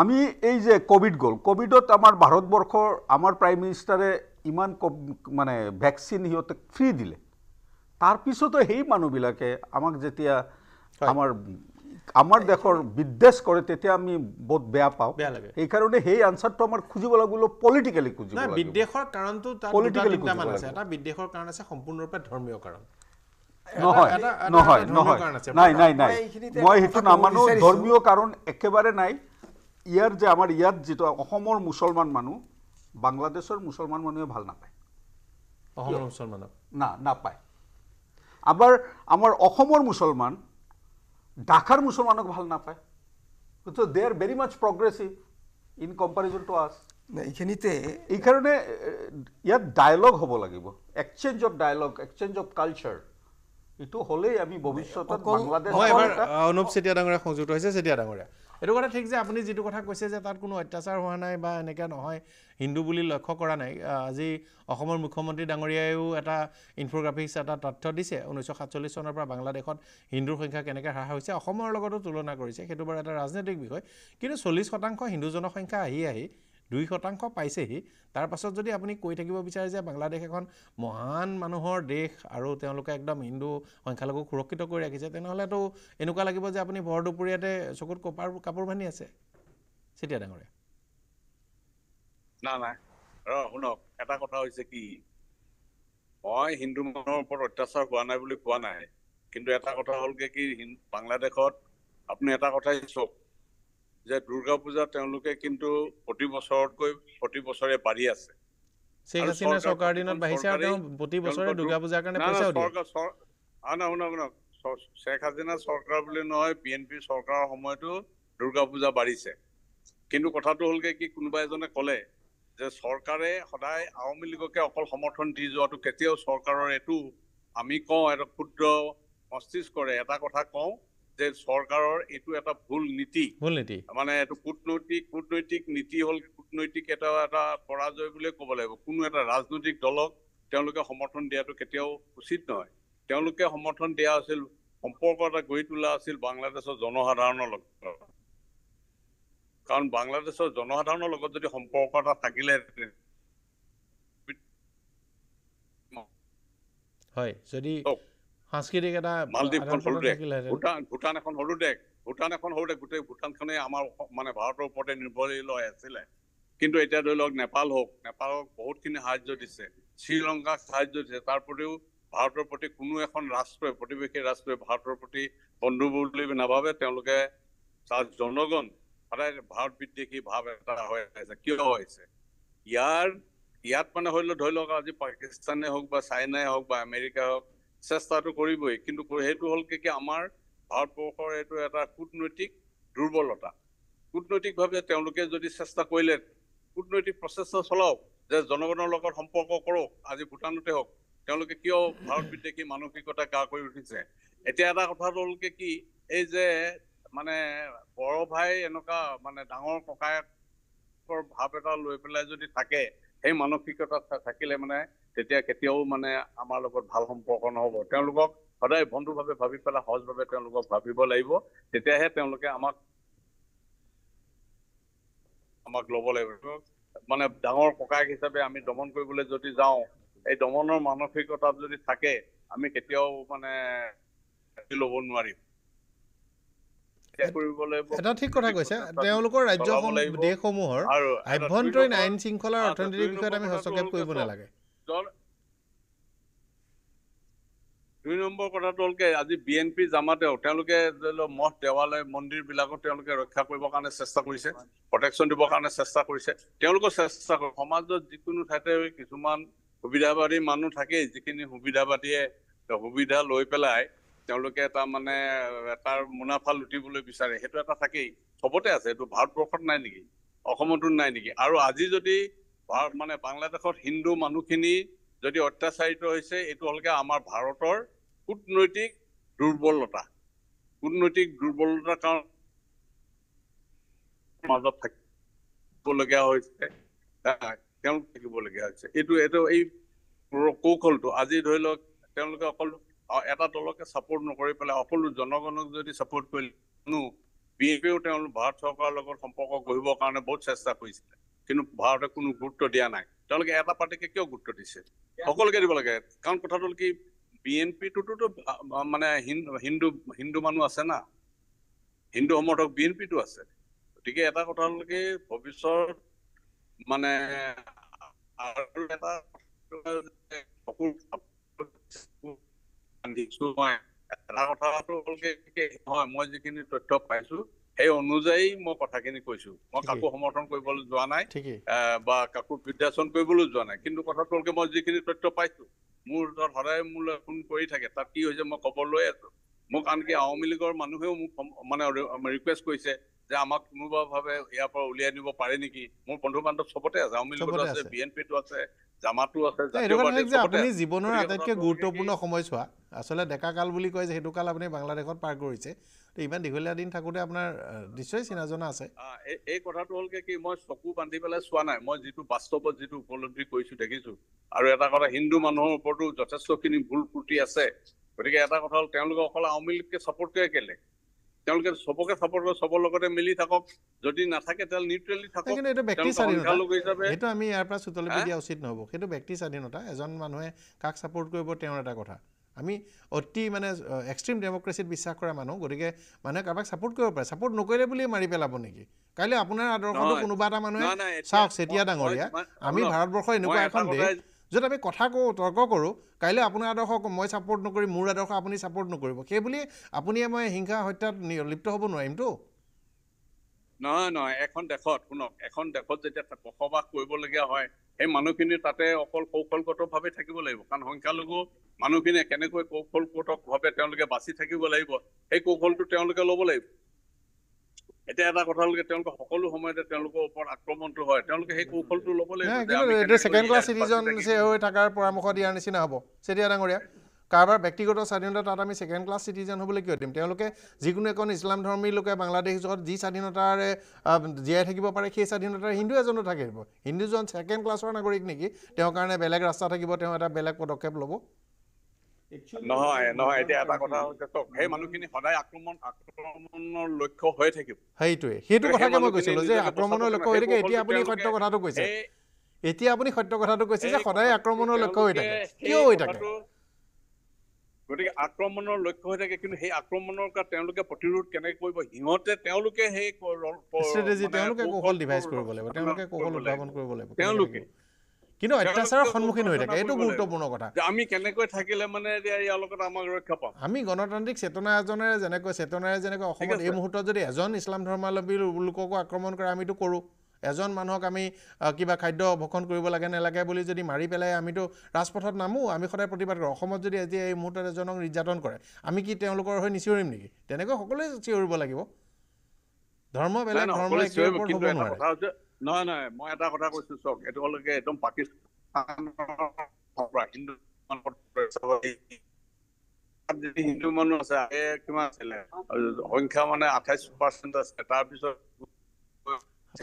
আমি এই যে ক'ভিড গ'ল ক'ভিডত আমাৰ ভাৰতবৰ্ষৰ আমাৰ প্ৰাইম মিনিষ্টাৰে ইমান মানে ভেকচিন সিহঁতে ফ্ৰী দিলে তাৰপিছতো সেই মানুহবিলাকে আমাক যেতিয়া আমাৰ আমাৰ দেশৰ বিদ্বেষ কৰে তেতিয়া আমি বহুত বেয়া পাওঁ বেয়া লাগে সেইকাৰণে সেই আনচাৰটো আমাৰ খুজিব লাগিব পলিটিকেলি খুজিব বিদ্বেষৰ কাৰণটো পলিটিকেলি এটা বিদ্বেষৰ কাৰণ আছে সম্পূৰ্ণৰূপে ধৰ্মীয় কাৰণ নহয় নহয় নহয় নাই নাই নাই মই সেইটো নামানো ধৰ্মীয় কাৰণ একেবাৰে নাই ইয়াৰ যে আমাৰ ইয়াত যিটো অসমৰ মুছলমান মানুহ বাংলাদেশৰ মুছলমান মানুহে ভাল নাপায় অসমৰ মুছলমান অসমৰ মুছলমান ঢাকার মুছলমানক ভাল নাপায় they are very much progressive in comparison to us এইখানিতে এই কারণে ইয়াত ডায়লগ হব লাগিব exchange of dialogue exchange of culture এইটো হ'লেই আমি ভৱিষ্যতত অনুপ চেতিয়া ডাঙৰীয়া সংযুক্ত হৈছে চেতিয়া ডাঙৰীয়া এইটো কথা ঠিক যে আপুনি যিটো কথা কৈছে যে তাত কোনো অত্যাচাৰ হোৱা নাই বা এনেকৈ নহয় হিন্দু বুলি লক্ষ্য কৰা নাই আজি অসমৰ মুখ্যমন্ত্ৰী ডাঙৰীয়াইও এটা ইনফ'গ্ৰাফিক্স এটা তথ্য দিছে ঊনৈছশ সাতচল্লিছ চনৰ পৰা বাংলাদেশত হিন্দুৰ সংখ্যা কেনেকৈ হ্ৰাস হৈছে অসমৰ লগতো তুলনা কৰিছে সেইটো বাৰু এটা ৰাজনৈতিক বিষয় কিন্তু চল্লিছ শতাংশ হিন্দু জনসংখ্যা আহি আহি দুই শতাংশ পাইছেহি তাৰ পাছত যদি আপুনি কৈ থাকিব বিচাৰে যে বাংলাদেশ এখন মহান মানুহৰ দেশ আৰু তেওঁলোকে একদম হিন্দু সংখ্যালঘুক সুৰক্ষিত কৰি ৰাখিছে তেনেহ'লেতো এনেকুৱা লাগিব যে আপুনি বৰ দুপৰীয়াতে চকুত কপাৰ কাপোৰ বান্ধি আছে চেতিয়া ডাঙৰে নাই নাই ৰ শুনক এটা কথা হৈছে কি মই হিন্দু মানুহৰ ওপৰত অত্যাচাৰ হোৱা নাই বুলি কোৱা নাই কিন্তু এটা কথা হ'লগৈ কি বাংলাদেশত আপুনি এটা কথাই চক যে দুৰ্গা পূজা তেওঁলোকে কিন্তু প্ৰতি বছৰতকৈ প্ৰতি বছৰে বাঢ়ি আছে শেখ হাসিনা চৰকাৰ বুলি নহয় বি এন পি চৰকাৰৰ সময়তো দুৰ্গা পূজা বাঢ়িছে কিন্তু কথাটো হ'লগৈ কি কোনোবা এজনে ক'লে যে চৰকাৰে সদায় আৱামী লীগকে অকল সমৰ্থন দি যোৱাটো কেতিয়াও চৰকাৰৰ এইটো আমি কওঁ এটা ক্ষুদ্ৰ মস্তিষ্কৰে এটা কথা কওঁ যে চৰকাৰৰ এইটো এটা ভুল নীতি ভুল নীতি মানে এইটো কূটনৈতিক কূটনৈতিক নীতি হ'ল কূটনৈতিক এটা এটা পৰাজয় বুলিয়ে ক'ব লাগিব কোনো এটা ৰাজনৈতিক দলক তেওঁলোকে সমৰ্থন দিয়াটো কেতিয়াও উচিত নহয় তেওঁলোকে সমৰ্থন দিয়া আছিল সম্পৰ্ক এটা গঢ়ি তোলা আছিল বাংলাদেশৰ জনসাধাৰণৰ লগত কাৰণ বাংলাদেশৰ জনসাধাৰণৰ লগত যদি সম্পৰ্ক এটা থাকিলে হয় যদি সাংস্কৃতিক এটা মালদ্বীপ সৰু দেশ ভূটান ভূটান এখন সৰু দেশ ভূটান এখন সৰু দেশ গোটেই ভূটানখনেই আমাৰ মানে ভাৰতৰ ওপৰতে নিৰ্ভৰশীল হৈ আছিলে কিন্তু এতিয়া ধৰি লওক নেপাল হওক নেপালক বহুতখিনি সাহাৰ্য দিছে শ্ৰীলংকাক সাহাৰ্য দিছে তাৰ প্ৰতিও ভাৰতৰ প্ৰতি কোনো এখন ৰাষ্ট্ৰই প্ৰতিবেশী ৰাষ্ট্ৰই ভাৰতৰ প্ৰতি বন্ধু বুলি নাভাবে তেওঁলোকে তাৰ জনগণ সদায় ভাৰত বিদ্বেষী ভাৱ এটা হৈ আছে কিয় হৈছে ইয়াৰ ইয়াত মানে হৈ ধৰি লওক আজি পাকিস্তানে হওক বা চাইনাই হওক বা আমেৰিকাই হওক চেষ্টাটো কৰিবই কিন্তু সেইটো হ'ল কি আমাৰ ভাৰতবৰ্ষৰ এইটো এটা কূটনৈতিক দুৰ্বলতা কূটনৈতিকভাৱে তেওঁলোকে যদি চেষ্টা কৰিলে কূটনৈতিক প্ৰচেষ্টা চলাওক যে জনগণৰ লগত সম্পৰ্ক কৰক আজি ভূটানতে হওক তেওঁলোকে কিয় ভাৰত বিদেশী মানসিকতা গা কৰি উঠিছে এতিয়া এটা কথা হ'ল কি এই যে মানে বৰ ভাই এনেকুৱা মানে ডাঙৰ ককায়েকৰ ভাৱ এটা লৈ পেলাই যদি থাকে সেই মানসিকতা থাকিলে মানে তেতিয়া কেতিয়াও মানে আমাৰ লগত ভাল সম্পৰ্ক নহ'ব তেওঁলোকক সদায় বন্ধু বন্ধুভাৱে ভাবি পেলাই সহজ সহজভাৱে তেওঁলোকক ভাবিব লাগিব তেতিয়াহে তেওঁলোকে আমাক আমাক ল'ব লাগিব মানে ডাঙৰ ককায়েক হিচাপে আমি দমন কৰিবলৈ যদি যাওঁ এই দমনৰ মানসিকতা যদি থাকে আমি কেতিয়াও মানে ল'ব নোৱাৰিম এটা ঠিক কথা কৈছে তেওঁলোকৰ ৰাজ্যসমূহ দেশসমূহৰ আভ্যন্তৰীণ আইন শৃংখলাৰ অৰ্থনীতিৰ বিষয়ত আমি হস্তক্ষেপ কৰিব নালাগে ৰাষ্ট্ৰৰ দুই নম্বৰ কথা তেওঁলোকে আজি বি এন পি জামাতেও তেওঁলোকে ধৰি লওক মঠ দেৱালয় মন্দিৰবিলাকক তেওঁলোকে ৰক্ষা কৰিবৰ কাৰণে চেষ্টা কৰিছে প্ৰটেকশ্যন দিবৰ কাৰণে চেষ্টা কৰিছে তেওঁলোকেও চেষ্টা কৰে সমাজত যিকোনো ঠাইতে কিছুমান সুবিধাবাদী মানুহ থাকেই যিখিনি সুবিধাবাদীয়ে সুবিধা লৈ পেলাই তেওঁলোকে এটা মানে এটাৰ মুনাফা লুটিবলৈ বিচাৰে সেইটো এটা থাকেই চবতে আছে এইটো ভাৰতবৰ্ষত নাই নেকি অসমতো নাই নেকি আৰু আজি যদি ভাৰত মানে বাংলাদেশত হিন্দু মানুহখিনি যদি অত্যাচাৰিত হৈছে এইটো হ'লগৈ আমাৰ ভাৰতৰ কূটনৈতিক দুৰ্বলতা কূটনৈতিক দুৰ্বলতাৰ কাৰণ মাজত থাকিবলগীয়া হৈছে তেওঁলোক থাকিবলগীয়া হৈছে এইটো এইটো এই কৌশলটো আজি ধৰি লওক তেওঁলোকে অকল এটা দলকে ছাপৰ্ট নকৰি পেলাই সকলো জনগণক যদি ছাপৰ্ট কৰিলে বি এন পিও তেওঁলোক ভাৰত চৰকাৰৰ লগত সম্পৰ্ক গঢ়িবৰ কাৰণে বহুত চেষ্টা কৰিছিলে কিন্তু ভাৰতে কোনো গুৰুত্ব দিয়া নাই তেওঁলোকে এটা পাৰ্টীকে কিয় গুৰুত্ব দিছে সকলোকে দিব লাগে কাৰণ কথাটো হ'ল কি বি এন পি পিটোতো মানে হিন্দু হিন্দু মানুহ আছে না হিন্দু সমৰ্থক বি এন পিটো আছে গতিকে এটা কথা হ'ল কি ভৱিষ্যত মানে এটা কথাটো হ'ল কি হয় মই যিখিনি তথ্য পাইছো এই অনুযায়ী মই কথাখিনি কৈছো মই কাকো সমৰ্থন কৰিবলৈ যোৱা নাই বা কাকো বিধাচন কৰিবলৈ যোৱা নাই কিন্তু কথাটো হ'ল মই যিখিনি তথ্য পাইছো মোৰ ধৰ সদায় মোলৈ ফোন কৰি থাকে তাত কি হৈছে মই খবৰ লৈ আছো মোক আনকি আওয়ামী লীগৰ মানুহেও মোক মানে ৰিকুৱেষ্ট কৰিছে যে আমাক ভাবে ইয়াৰ পৰা উলিয়াই নিব পাৰে নেকি মোৰ বন্ধু বান্ধৱ চবতে আছে আওয়ামী আছে বিএনপিটো আছে জীৱনৰ আটাইতকৈ গুৰুত্বপূৰ্ণ সময়ছোৱা আচলতে ডেকাকাল বুলি কয় যে সেইটো কাল আপুনি বাংলাদেশত পাৰ কৰিছে ইমান দীঘলীয়া দিন থাকোঁতে আপোনাৰ নিশ্চয় চিনা জনা আছে এই কথাটো হলকে কি মই চকু বান্ধি পেলাই চোৱা নাই মই যিটো বাস্তৱত যিটো উপলব্ধি কৰিছো দেখিছো আৰু এটা কথা হিন্দু মানুহৰ ওপৰতো যথেষ্টখিনি ভুল ত্ৰুটি আছে গতিকে এটা কথা হ'ল তেওঁলোকে অকল আৱামী লীগকে ছাপোৰ্ট কৰে কেলে তেওঁলোকে চবকে চাপৰ্ট কৰে চবৰ লগতে মিলি থাকক যদি নাথাকে তেওঁ নিউট্ৰেলি থাকক এইটো ব্যক্তি স্বাধীনতা সেইটো আমি ইয়াৰ পৰা চুতলিব দিয়া উচিত নহ'ব সেইটো ব্যক্তি স্বাধীনতা এজন মানুহে কাক ছাপৰ্ট কৰিব তেওঁৰ এটা কথা আমি অতি মানে এক্সট্ৰিম ডেমক্ৰেচিত বিশ্বাস কৰা মানুহ গতিকে মানুহে কাৰোবাক ছাপৰ্ট কৰিব পাৰে ছাপৰ্ট নকৰিলে বুলিয়ে মাৰি পেলাব নেকি কাইলৈ আপোনাৰ আদৰ্শটো কোনোবা এটা মানুহে চাওক চেতিয়া ডাঙৰীয়া আমি ভাৰতবৰ্ষৰ এনেকুৱা এখন দেশ য'ত আমি কথা কওঁ তৰ্ক কৰোঁ কাইলৈ আপোনাৰ আদৰ্শক মই ছাপৰ্ট নকৰিম মোৰ আদৰ্শ আপুনি ছাপৰ্ট নকৰিব সেইবুলি আপুনিয়ে মই হিংসা হত্যাত লিপ্ত হ'ব নোৱাৰিমতো নহয় নহয় এখন দেশত শুনক এখন দেশত যেতিয়া বসবাস কৰিবলগীয়া হয় সেই মানুহখিনি তাতে অকল কৌশলগতভাৱে থাকিব লাগিব কাৰণ সংখ্যালঘু মানুহখিনিয়ে কেনেকৈ কৌশলগতভাৱে তেওঁলোকে বাচি থাকিব লাগিব সেই কৌশলটো তেওঁলোকে ল'ব লাগিব এতিয়া এটা কথা হ'ল তেওঁলোকে সকলো সময়তে তেওঁলোকৰ ওপৰত আক্ৰমণটো হয় তেওঁলোকে সেই কৌশলটো ল'ব লাগিব থকাৰ পৰামৰ্শ দিয়াৰ নিচিনা হ'ব চেতিয়া ডাঙৰীয়া কাৰোবাৰ ব্যক্তিগত স্বাধীনতা তাত আমি ছেকেণ্ড ক্লাছ চিটিজেন হ'বলৈ কিয় দিম তেওঁলোকে যিকোনো এখন ইছলাম ধৰ্মীৰ লোকে বাংলাদেশ জগত যি স্বাধীনতাৰে জীয়াই থাকিব পাৰে সেই স্বাধীনতাৰে হিন্দু এজনো থাকিব হিন্দুজন ছেকেণ্ড ক্লাছৰ নাগৰিক নেকি তেওঁৰ কাৰণে বেলেগ ৰাস্তা থাকিব তেওঁ এটা বেলেগ পদক্ষেপ ল'ব নহয় নহয় এতিয়া এটা কথা চাওক সেই মানুহখিনি সদায় আক্ৰমণ আক্ৰমণৰ লক্ষ্য হৈ থাকিব সেইটোৱে সেইটো কথাকে মই কৈছিলো যে আক্ৰমণৰ লক্ষ্য হৈ থাকে এতিয়া আপুনি সত্য কথাটো কৈছে এতিয়া আপুনি সত্য কথাটো কৈছে যে সদায় আক্ৰমণৰ লক্ষ্য হৈ থাকে কিয় হৈ থাকে গতিকে আক্ৰমণৰ লক্ষ্য হৈ থাকে কিন্তু সেই আক্ৰমণৰ কাৰণে তেওঁলোকে প্ৰতিৰোধ কেনেকে কৰিব সিহঁতে তেওঁলোকে সেই তেওঁলোকে কৌশল ডিভাইচ কৰিব লাগিব তেওঁলোকে কৌশল উদ্ভাৱন কৰিব লাগিব তেওঁলোকে কিন্তু অত্যাচাৰৰ সন্মুখীন হৈ থাকে এইটো গুৰুত্বপূৰ্ণ কথা আমি কেনেকৈ থাকিলে মানে আমি গণতান্ত্ৰিক চেতনা এজনেৰে যেনেকৈ চেতনাৰে যেনেকৈ অসমত এই মুহূৰ্তত যদি এজন ইছলাম ধৰ্মাৱলম্বীৰ লোককো আক্ৰমণ কৰে আমিতো কৰোঁ এজন মানুহক আমি কিবা খাদ্য ভক্ষণ কৰিব লাগে নালাগে বুলি যদি মাৰি পেলাই আমিতো ৰাজপথত নামো আমি সদায় প্ৰতিবাদ কৰোঁ অসমত যদি আজি এই মুহূৰ্তত এজনক নিৰ্যাতন কৰে আমি কি তেওঁলোকৰ হৈ নিচিঞৰিম নেকি তেনেকৈ সকলোৱে চিঞৰিব লাগিব ধৰ্ম বেলেগ ধৰ্ম নহয় নহয় মই এটা কথা কৈছো চক এইটোলৈকে একদম পাকিস্তান হিন্দু মানুহ আছে আগে কিমান আছিলে সংখ্যা মানে আঠাইছ পাৰ্চেণ্ট আছে তাৰপিছত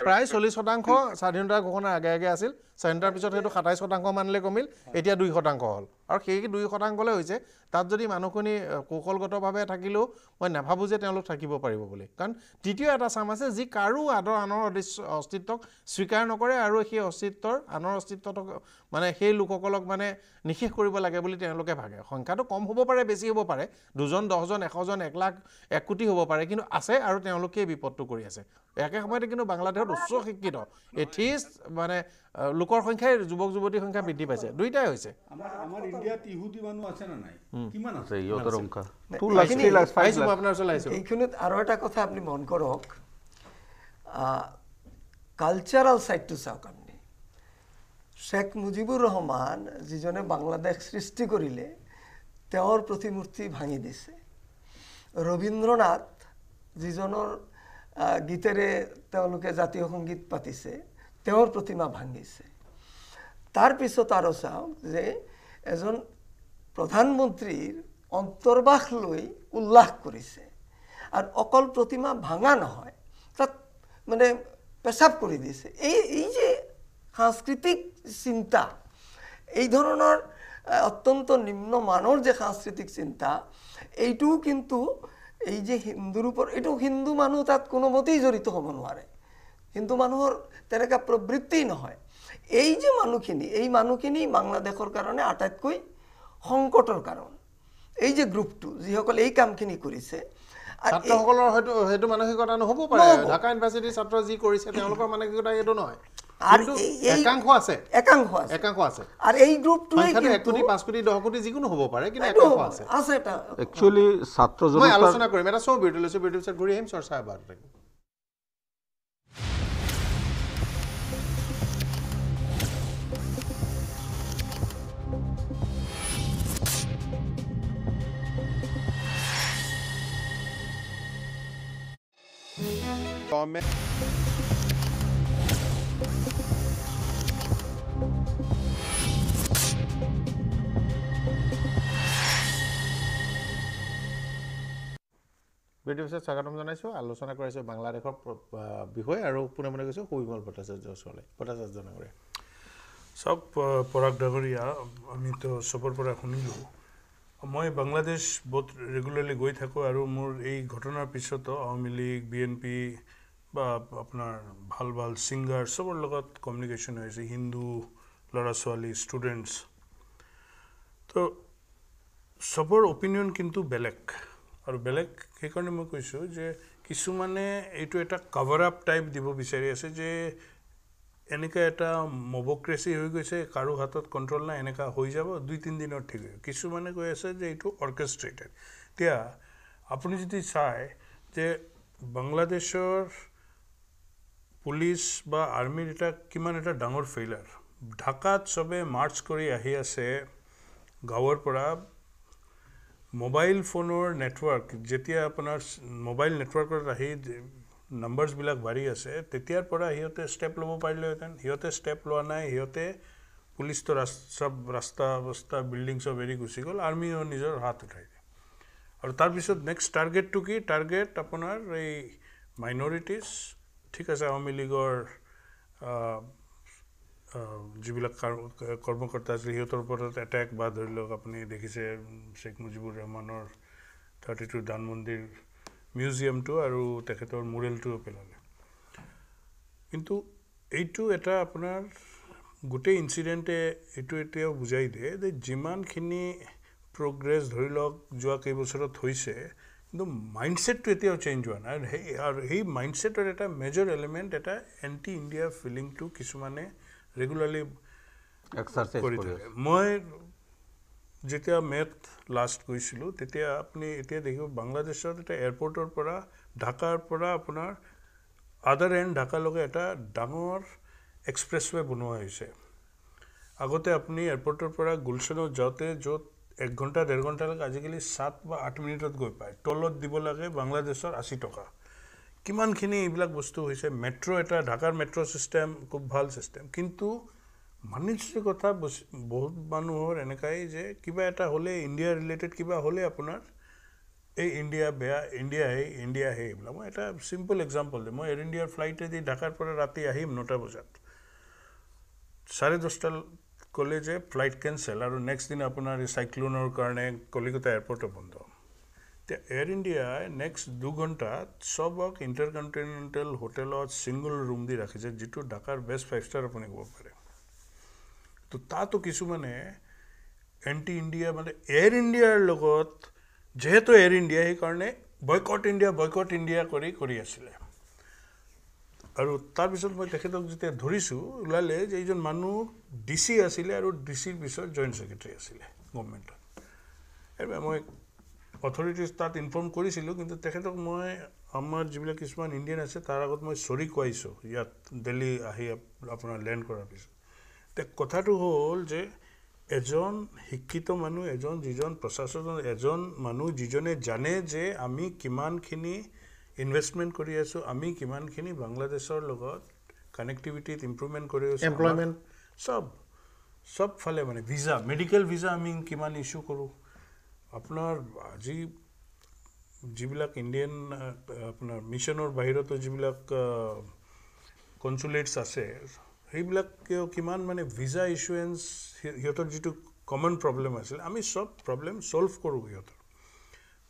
প্ৰায় চল্লিছ শতাংশ স্বাধীনতা ঘোষণাৰ আগে আগে আছিল স্বাধীনতাৰ পিছত সেইটো সাতাইছ শতাংশ মানলৈ কমিল এতিয়া দুই শতাংশ হ'ল আৰু সেই দুই শতাংশলৈ হৈছে তাত যদি মানুহখিনি কৌশলগতভাৱে থাকিলেও মই নাভাবোঁ যে তেওঁলোক থাকিব পাৰিব বুলি কাৰণ তৃতীয় এটা চাম আছে যি কাৰো আদৰ আনৰ অদৃশ্য অস্তিত্বক স্বীকাৰ নকৰে আৰু সেই অস্তিত্বৰ আনৰ অস্তিত্বটোক মানে সেই লোকসকলক মানে নিশেষ কৰিব লাগে বুলি তেওঁলোকে ভাগে সংখ্যাটো কম হ'ব পাৰে বেছি হ'ব পাৰে দুজন দহজন এশজন এক লাখ এক কোটি হ'ব পাৰে কিন্তু আছে আৰু তেওঁলোকেই বিপদটো কৰি আছে একে সময়তে কিন্তু বাংলাদেশত উচ্চ শিক্ষিত এথিষ্ট মানে লোকৰ সংখ্যাই যুৱক যুৱতীৰ সংখ্যা বৃদ্ধি পাইছে দুইটাই হৈছে এইখিনিত আৰু এটা কথা আপুনি মন কৰক কালচারাল সাইডটো চাওক আপুনি শ্বেখ মুজিবুৰ ৰহমান যিজনে বাংলাদেশ সৃষ্টি কৰিলে তেওঁৰ প্ৰতিমূৰ্তি ভাঙি দিছে ৰবীন্দ্ৰনাথ যিজনৰ গীতেৰে তেওঁলোকে জাতীয় সংগীত পাতিছে তেওঁৰ প্ৰতিমা ভাঙিছে তাৰপিছত আৰু চাওঁ যে এজন প্ৰধানমন্ত্ৰীৰ অন্তৰ্বাস লৈ উল্লাস কৰিছে আৰু অকল প্ৰতিমা ভাঙা নহয় তাত মানে পেচাব কৰি দিছে এই এই যে সাংস্কৃতিক চিন্তা এই ধৰণৰ অত্যন্ত নিম্নমানৰ যে সাংস্কৃতিক চিন্তা এইটোও কিন্তু এই যে হিন্দুৰ ওপৰত এইটো হিন্দু মানুহ তাত কোনোমতেই জড়িত হ'ব নোৱাৰে হিন্দু মানুহৰ তেনেকুৱা প্ৰবৃত্তি নহয় এই যে মানুহখিনি এই মানুহখিনি বাংলাদেশৰ কাৰণে আটাইতকৈ সংকটৰ কাৰণ এই যে গ্ৰুপটো যিসকলে এই কামখিনি কৰিছে ছাত্ৰসকলৰ হয়তো পাৰে ঢাকা ঘূৰি আহিম চৰ্চা এবাৰ Come. ভিডিঅ'ছে স্বাগতম জনাইছোঁ আলোচনা কৰিছোঁ বাংলাদেশৰ বিষয়ে আৰু পোনে মনে কৈছোঁ সুবিমল ভট্টাচাৰ্য ওচৰলৈ ভট্টাচাৰ্য নগৰীয়া চব পৰাগ ডাগৰীয়া আমিতো চবৰ পৰা শুনিলোঁ মই বাংলাদেশ বহুত ৰেগুলাৰলি গৈ থাকোঁ আৰু মোৰ এই ঘটনাৰ পিছতো Awami League B N P বা আপোনাৰ ভাল ভাল ছিংগাৰ চবৰ লগত কমিউনিকেশ্যন হৈ আছে হিন্দু ল'ৰা ছোৱালী ষ্টুডেণ্টছ তো চবৰ অপিনিয়ন কিন্তু বেলেগ আৰু বেলেগ সেইকাৰণে মই কৈছোঁ যে কিছুমানে এইটো এটা কভাৰ আপ টাইপ দিব বিচাৰি আছে যে এনেকৈ এটা মবক্ৰেচি হৈ গৈছে কাৰো হাতত কণ্ট্ৰল নাই এনেকুৱা হৈ যাব দুই তিনিদিনত ঠিক হৈ কিছুমানে কৈ আছে যে এইটো অৰ্কেষ্ট্ৰেটেড এতিয়া আপুনি যদি চায় যে বাংলাদেশৰ পুলিচ বা আৰ্মীৰ এটা কিমান এটা ডাঙৰ ফেইলাৰ ঢাকাত চবে মাৰ্চ কৰি আহি আছে গাঁৱৰ পৰা মোবাইল ফোনৰ নেটৱৰ্ক যেতিয়া আপোনাৰ মোবাইল নেটৱৰ্কত আহি নম্বৰছবিলাক বাঢ়ি আছে তেতিয়াৰ পৰা সিহঁতে ষ্টেপ ল'ব পাৰিলেহেঁতেন সিহঁতে ষ্টেপ লোৱা নাই সিহঁতে পুলিচটো ৰাস্তা চব ৰাস্তা অৱস্থা বিল্ডিং চব এৰি গুচি গ'ল আৰ্মীও নিজৰ হাত উঠাই দিয়ে আৰু তাৰপিছত নেক্সট টাৰ্গেটটো কি টাৰ্গেট আপোনাৰ এই মাইনৰিটিজ ঠিক আছে আৱামী লীগৰ যিবিলাক কৰ্মকৰ্তা আছিলে সিহঁতৰ ওপৰত এটেক বা ধৰি লওক আপুনি দেখিছে শ্বেখ মুজিবুৰ ৰহমানৰ থাৰ্টি টু দান মন্দিৰ মিউজিয়ামটো আৰু তেখেতৰ মোৰেলটোও পেলালে কিন্তু এইটো এটা আপোনাৰ গোটেই ইঞ্চিডেণ্টে এইটো এতিয়াও বুজাই দিয়ে যে যিমানখিনি প্ৰগ্ৰেছ ধৰি লওক যোৱা কেইবছৰত হৈছে কিন্তু মাইণ্ডছেটটো এতিয়াও চেঞ্জ হোৱা নাই আৰু সেই আৰু সেই মাইণ্ডছেটৰ এটা মেজৰ এলিমেণ্ট এটা এণ্টি ইণ্ডিয়া ফিলিংটো কিছুমানে ৰেগুলাৰলি কৰি থাকে মই যেতিয়া মেট লাষ্ট গৈছিলোঁ তেতিয়া আপুনি এতিয়া দেখিব বাংলাদেশত এটা এয়াৰপৰ্টৰ পৰা ঢাকাৰ পৰা আপোনাৰ আদাৰ এণ্ড ঢাকালৈকে এটা ডাঙৰ এক্সপ্ৰেছৱে বনোৱা হৈছে আগতে আপুনি এয়াৰপৰ্টৰ পৰা গুলচানত যাওঁতে য'ত এক ঘণ্টা ডেৰ ঘণ্টালৈকে আজিকালি সাত বা আঠ মিনিটত গৈ পায় তলত দিব লাগে বাংলাদেশৰ আশী টকা কিমানখিনি এইবিলাক বস্তু হৈছে মেট্ৰ' এটা ঢাকাৰ মেট্ৰ' ছিষ্টেম খুব ভাল ছিষ্টেম কিন্তু মানি চুচি কথা বহুত মানুহৰ এনেকুৱাই যে কিবা এটা হ'লে ইণ্ডিয়া ৰিলেটেড কিবা হ'লে আপোনাৰ এই ইণ্ডিয়া বেয়া ইণ্ডিয়া হে ইণ্ডিয়া হে এইবিলাক মই এটা চিম্পল এক্সাম্পল দিম মই এয়াৰ ইণ্ডিয়াৰ ফ্লাইটেদি ঢাকাৰ পৰা ৰাতি আহিম নটা বজাত চাৰে দহটা ক'লে যে ফ্লাইট কেঞ্চেল আৰু নেক্সট দিনা আপোনাৰ এই চাইক্লোনৰ কাৰণে কলিকতা এয়াৰপৰ্টো বন্ধ এতিয়া এয়াৰ ইণ্ডিয়াই নেক্সট দুঘণ্টাত চবক ইণ্টাৰকণ্টিনেণ্টেল হোটেলত ছিংগল ৰুম দি ৰাখিছে যিটো ঢাকাৰ বেষ্ট ফাইভ ষ্টাৰ আপুনি ক'ব পাৰে তো তাতো কিছুমানে এণ্টি ইণ্ডিয়া মানে এয়াৰ ইণ্ডিয়াৰ লগত যিহেতু এয়াৰ ইণ্ডিয়া সেইকাৰণে বয়কট ইণ্ডিয়া বয়কট ইণ্ডিয়া কৰি কৰি আছিলে আৰু তাৰপিছত মই তেখেতক যেতিয়া ধৰিছোঁ ওলালে যে এইজন মানুহ ডি চি আছিলে আৰু ডি চিৰ পিছত জইণ্ট ছেক্ৰেটেৰী আছিলে গভমেণ্টত এইবাৰ মই অথৰিটিজ তাত ইনফৰ্ম কৰিছিলোঁ কিন্তু তেখেতক মই আমাৰ যিবিলাক কিছুমান ইণ্ডিয়ান আছে তাৰ আগত মই চৰি কোৱাইছোঁ ইয়াত দিল্লী আহি আপোনাৰ লেণ্ড কৰাৰ পিছত কথাটো হ'ল যে এজন শিক্ষিত মানুহ এজন যিজন প্ৰশাসন এজন মানুহ যিজনে জানে যে আমি কিমানখিনি ইনভেষ্টমেণ্ট কৰি আছোঁ আমি কিমানখিনি বাংলাদেশৰ লগত কানেক্টিভিটিত ইম্প্ৰুভমেণ্ট কৰি আছোঁ এমপ্লয়মেণ্ট চব চব ফালে মানে ভিজা মেডিকেল ভিজা আমি কিমান ইছ্যু কৰোঁ আপোনাৰ আজি যিবিলাক ইণ্ডিয়ান আপোনাৰ মিছনৰ বাহিৰতো যিবিলাক কনচুলেটছ আছে সেইবিলাক কিমান মানে ভিজা ইছুৱেঞ্চ সিহঁতৰ যিটো কমন প্ৰব্লেম আছিল আমি চব প্ৰব্লেম চল্ভ কৰোঁ সিহঁতৰ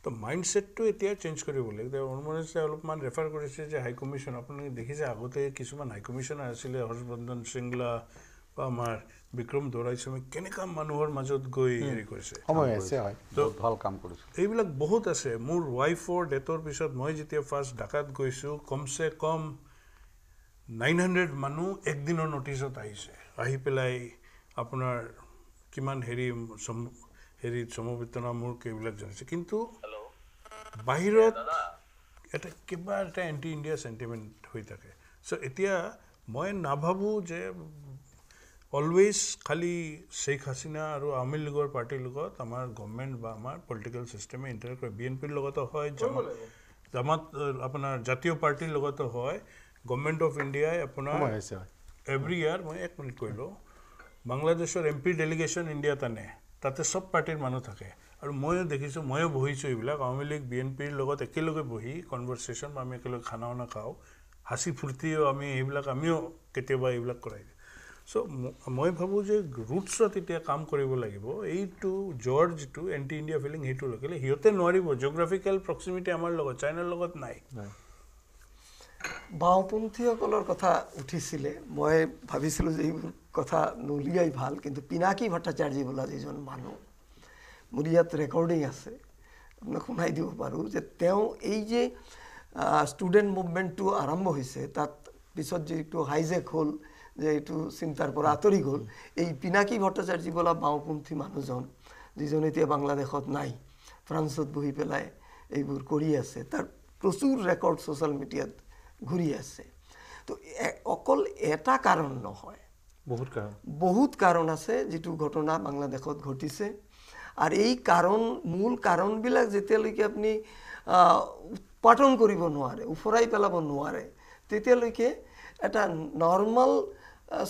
তো মাইণ্ডছেটটো এতিয়া চেঞ্জ কৰিব লাগে তেওঁ অনুমানে অলপমান ৰেফাৰ কৰিছে যে হাই কমিশ্যন আপোনালোকে দেখিছে আগতে কিছুমান হাই কমিশ্যনাৰ আছিলে হৰ্ষবৰ্ধন শৃংলা বা আমাৰ বিক্ৰম দৰাইস্বামী কেনেকুৱা মানুহৰ মাজত গৈ হেৰি কৰিছে এইবিলাক বহুত আছে মোৰ ৱাইফৰ ডেটৰ পিছত মই যেতিয়া ফাৰ্ষ্ট ঢাকাত গৈছোঁ কমচে কম নাইন হাণ্ড্ৰেড মানুহ একদিনৰ নটিচত আহিছে আহি পেলাই আপোনাৰ কিমান হেৰি হেৰি সমবেতনা মোৰ এইবিলাক জানিছে কিন্তু বাহিৰত এটা কিবা এটা এণ্টি ইণ্ডিয়া চেণ্টিমেণ্ট হৈ থাকে চ' এতিয়া মই নাভাবোঁ যে অলৱেজ খালি শ্বেখ হাছিনা আৰু আৱামী লীগৰ পাৰ্টীৰ লগত আমাৰ গভমেণ্ট বা আমাৰ পলিটিকেল চিষ্টেমে ইণ্টাৰেক্ট কৰে বি এন পিৰ লগতো হয় জামাত জামাত আপোনাৰ জাতীয় পাৰ্টীৰ লগতো হয় গভমেণ্ট অফ ইণ্ডিয়াই আপোনাৰ এভৰি ইয়াৰ মই এক মিনিট কৰিলোঁ বাংলাদেশৰ এম পি ডেলিগেশ্যন ইণ্ডিয়াত আনে তাতে চব পাৰ্টিৰ মানুহ থাকে আৰু ময়ো দেখিছোঁ ময়ো বহিছোঁ এইবিলাক আৱামী লীগ বি এন পিৰ লগত একেলগে বহি কনভাৰ্চেশ্যন আমি একেলগে খানা উনা খাওঁ হাঁচি ফূৰ্তিও আমি এইবিলাক আমিও কেতিয়াবা এইবিলাক কৰাই দিওঁ চ' মই ভাবোঁ যে ৰুটছত এতিয়া কাম কৰিব লাগিব এইটো জ্বৰ যিটো এণ্টি ইণ্ডিয়া ফিলিং সেইটো লগিলে সিহঁতে নোৱাৰিব জিঅ'গ্ৰাফিকেল প্ৰক্সিমিটি আমাৰ লগত চাইনাৰ লগত নাই বাওঁপন্থীসকলৰ কথা উঠিছিলে মই ভাবিছিলোঁ যে এইবোৰ কথা নুলিয়াই ভাল কিন্তু পিনাকী ভট্টাচাৰ্য বোলা যিজন মানুহ মোৰ ইয়াত ৰেকৰ্ডিং আছে আপোনাক শুনাই দিব পাৰোঁ যে তেওঁ এই যে ষ্টুডেণ্ট মুভমেণ্টটো আৰম্ভ হৈছে তাত পিছত যিটো হাইজেক হ'ল যে এইটো চিন্তাৰ পৰা আঁতৰি গ'ল এই পিনাকী ভট্টাচাৰ্য বোলা বাওঁপন্থী মানুহজন যিজন এতিয়া বাংলাদেশত নাই ফ্ৰান্সত বহি পেলাই এইবোৰ কৰি আছে তাৰ প্ৰচুৰ ৰেকৰ্ড ছ'চিয়েল মিডিয়াত ঘূৰি আছে তো অকল এটা কাৰণ নহয় বহুত কাৰণ বহুত কাৰণ আছে যিটো ঘটনা বাংলাদেশত ঘটিছে আৰু এই কাৰণ মূল কাৰণবিলাক যেতিয়ালৈকে আপুনি উৎপাদন কৰিব নোৱাৰে ওফৰাই পেলাব নোৱাৰে তেতিয়ালৈকে এটা নৰ্মেল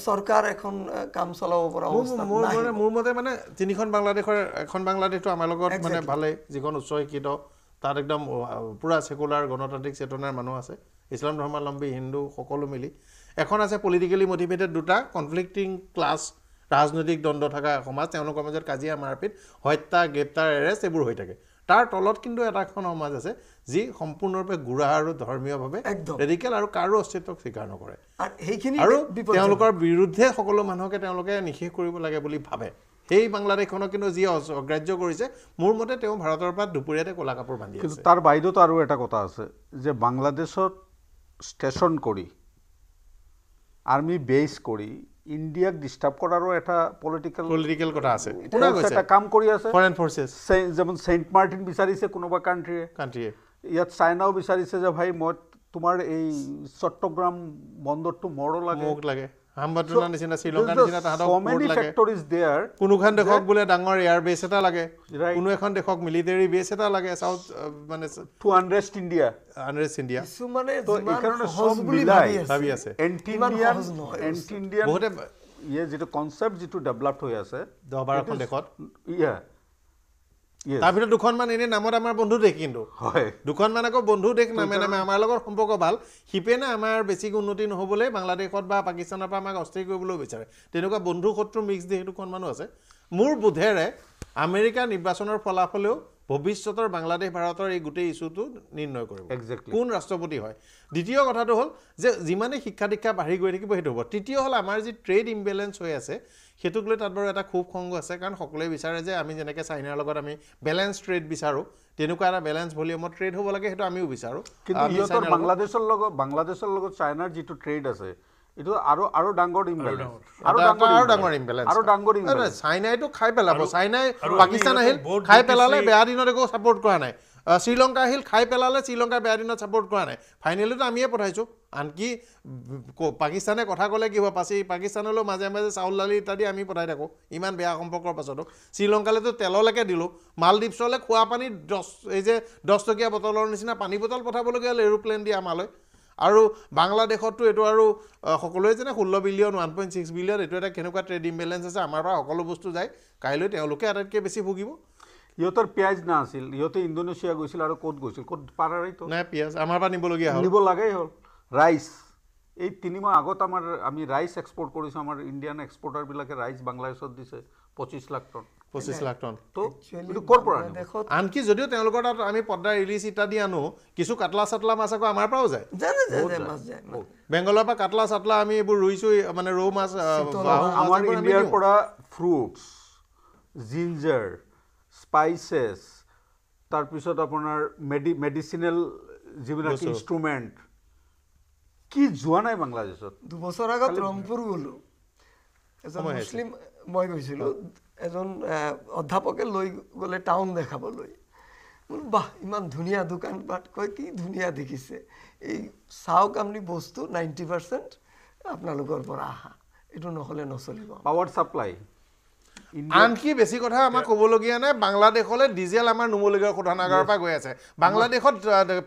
চৰকাৰ এখন কাম চলাব পৰা মোৰ মানে মোৰ মতে মানে তিনিখন বাংলাদেশৰ এখন বাংলাদেশটো আমাৰ লগত মানে ভালেই যিখন উচ্চ শিক্ষিত তাত একদম পূৰা চেকুলাৰ গণতান্ত্ৰিক চেতনাৰ মানুহ আছে ইছলাম ধৰ্মাৱলম্বী হিন্দু সকলো মিলি এখন আছে পলিটিকেলি মটিভেটেড দুটা কনফ্লিক্টিং ক্লাছ ৰাজনৈতিক দ্বন্দ্ব থকা সমাজ তেওঁলোকৰ মাজত কাজিয়া মাৰপিট হত্যা গ্ৰেপ্তাৰ এৰেষ্ট এইবোৰ হৈ থাকে তাৰ তলত কিন্তু এটাখন সমাজ আছে যি সম্পূৰ্ণৰূপে গুড়া আৰু ধৰ্মীয়ভাৱে ৰেডিকেল আৰু কাৰো অস্তিত্বক স্বীকাৰ নকৰে সেইখিনি আৰু তেওঁলোকৰ বিৰুদ্ধে সকলো মানুহকে তেওঁলোকে নিষেধ কৰিব লাগে বুলি ভাবে সেই বাংলাদেশখনক কিন্তু যি অগ্ৰাহ্য কৰিছে মোৰ মতে তেওঁ ভাৰতৰ পৰা দুপৰীয়াতে কলা কাপোৰ বান্ধি কিন্তু তাৰ বাইদেউত আৰু এটা কথা আছে যে বাংলাদেশত ষ্টেচন কৰি আৰ্মি বেছ কৰি ইণ্ডিয়াক ডিষ্টাৰ্ব কৰাৰো এটা পলিটিকেল পলিটিকেল কথা আছে এটা কাম কৰি আছে ফৰেন ফৰ্চেছ যেমন ছেইণ্ট মাৰ্টিন বিচাৰিছে কোনোবা কাণ্ট্ৰিয়ে কাণ্ট্ৰীয়ে ইয়াত চাইনাও বিচাৰিছে যে ভাই মই তোমাৰ এই চট্টগ্ৰাম বন্দৰটো মৰো লাগে লাগে যিটো কনচেপ্ট যিটো ডেভেলপ হৈ আছে দহ বাৰখন দেশত তাৰ ভিতৰত দুখনমান এনেই নামত আমাৰ বন্ধু দেশ কিন্তু হয় দুখনমান আকৌ বন্ধু দেশ নামে নামে আমাৰ লগত সম্পৰ্ক ভাল সিপেনে আমাৰ বেছিক উন্নতি নহ'বলৈ বাংলাদেশত বা পাকিস্তানৰ পৰা আমাক অস্থিৰ কৰিবলৈ বিচাৰে তেনেকুৱা বন্ধু শত্ৰু মিক্স দেশ দুখনমানো আছে মোৰ বোধেৰে আমেৰিকা নিৰ্বাচনৰ ফলাফলেও ভৱিষ্যতৰ বাংলাদেশ ভাৰতৰ এই গোটেই ইছ্যুটো নিৰ্ণয় কৰিব একজেক্টলি কোন ৰাষ্ট্ৰপতি হয় দ্বিতীয় কথাটো হ'ল যে যিমানেই শিক্ষা দীক্ষা বাঢ়ি গৈ থাকিব সেইটো হ'ব তৃতীয় হ'ল আমাৰ যি ট্ৰেড ইম্বেলেঞ্চ হৈ আছে সেইটোক লৈ তাত বাৰু এটা খুব সংগ আছে কাৰণ সকলোৱে বিচাৰে যে আমি যেনেকৈ চাইনাৰ লগত আমি বেলেঞ্চ ট্ৰেড বিচাৰোঁ তেনেকুৱা এটা বেলেঞ্চ ভলিউমত ট্ৰেড হ'ব লাগে সেইটো আমিও বিচাৰোঁ কিন্তু সিহঁতৰ বাংলাদেশৰ লগত বাংলাদেশৰ লগত চাইনাৰ যিটো ট্ৰেড আছে এইটো আৰু আৰু ডাঙৰ ইমবেলেঞ্চ আৰু ডাঙৰ ইমবেলেঞ্চ আৰু ডাঙৰ ইমবেলেঞ্চ চাইনাইটো খাই পেলাব চাইনাই পাকিস্তান আহিল খাই পেলালে বেয়া দিনত একো ছাপৰ্ট কৰা নাই শ্ৰীলংকা আহিল খাই পেলালে শ্ৰীলংকাই বেয়া দিনত ছাপৰ্ট কৰা নাই ফাইনেলিটো আমিয়ে পঠাইছোঁ আনকি পাকিস্তানে কথা ক'লে কি হ'ব পাচি পাকিস্তানলৈ মাজে মাজে চাউল দালি ইত্যাদি আমি পঠাই থাকোঁ ইমান বেয়া সম্পৰ্কৰ পাছতো শ্ৰীলংকালৈতো তেললৈকে দিলোঁ মালদ্বীপছলৈ খোৱা পানী দহ এই যে দহ টকীয়া বটলৰ নিচিনা পানী বটল পঠাবলগীয়া হ'ল এৰোপ্লেন দিয়া আমালৈ আৰু বাংলাদেশততো এইটো আৰু সকলোৱে যেনে ষোল্ল billion one point six billion এইটো এটা কেনেকুৱা ট্ৰেড ইম্বেলেঞ্চ আছে আমাৰ পৰা সকলো বস্তু যায় কাইলৈ তেওঁলোকে আটাইতকৈ বেছি ভুগিব ইহঁতৰ পিঁয়াজ আছিল ইহঁতে ইণ্ডোনেছিয়া গৈছিল আৰু ক'ত গৈছিল ক'ত পাৰাৰেতো নাই পিঁয়াজ আমাৰ পৰা নিবলগীয়া হ'ল নিব লাগেই হ'ল ৰাইচ এই তিনিমাহ আগত আমাৰ আমি ৰাইচ এক্সপৰ্ট কৰিছোঁ আমাৰ ইণ্ডিয়ান এক্সপৰ্টাৰবিলাকে ৰাইচ বাংলাদেশত দিছে পঁচিছ লাখ টন পঁচিছ লাখ টন ত' ক'ৰ পৰা আনকি যদিও তেওঁলোকৰ তাত আমি পদ্মা ৰিলিজ ইত্যাদি আনো কিছু কাটলা চাটলা মাছ আকৌ আমাৰ পৰাও যায় বেংগলৰ পৰা কাটলা চাটলা আমি এইবোৰ ৰুইছোঁ মানে ৰৌ মাছ আমাৰ ইণ্ডিয়াৰ পৰা ফ্ৰুটছ জিঞ্জাৰ স্পাইচেছ তাৰপিছত আপোনাৰ মেডি মেডিচিনেল যিবিলাক ইনষ্ট্ৰুমেণ্ট কি যোৱা নাই বাংলাদেশত দুবছৰ আগত ৰংপুৰ গ'লো এজন মুছলিম মই গৈছিলোঁ এজন অধ্যাপকে লৈ গ'লে টাউন দেখাবলৈ বোলো বাহ ইমান ধুনীয়া দোকান পাত কয় কি ধুনীয়া দেখিছে এই চাওক আপুনি বস্তু নাইণ্টি পাৰ্চেণ্ট আপোনালোকৰ পৰা অহা এইটো নহ'লে নচলিব পাৱাৰ চাপ্লাই আনকি বেছি কথা আমাৰ ক'বলগীয়া নাই বাংলাদেশলৈ ডিজেল আমাৰ নুমলীগড় শোধনাগাৰৰ পৰা গৈ আছে বাংলাদেশত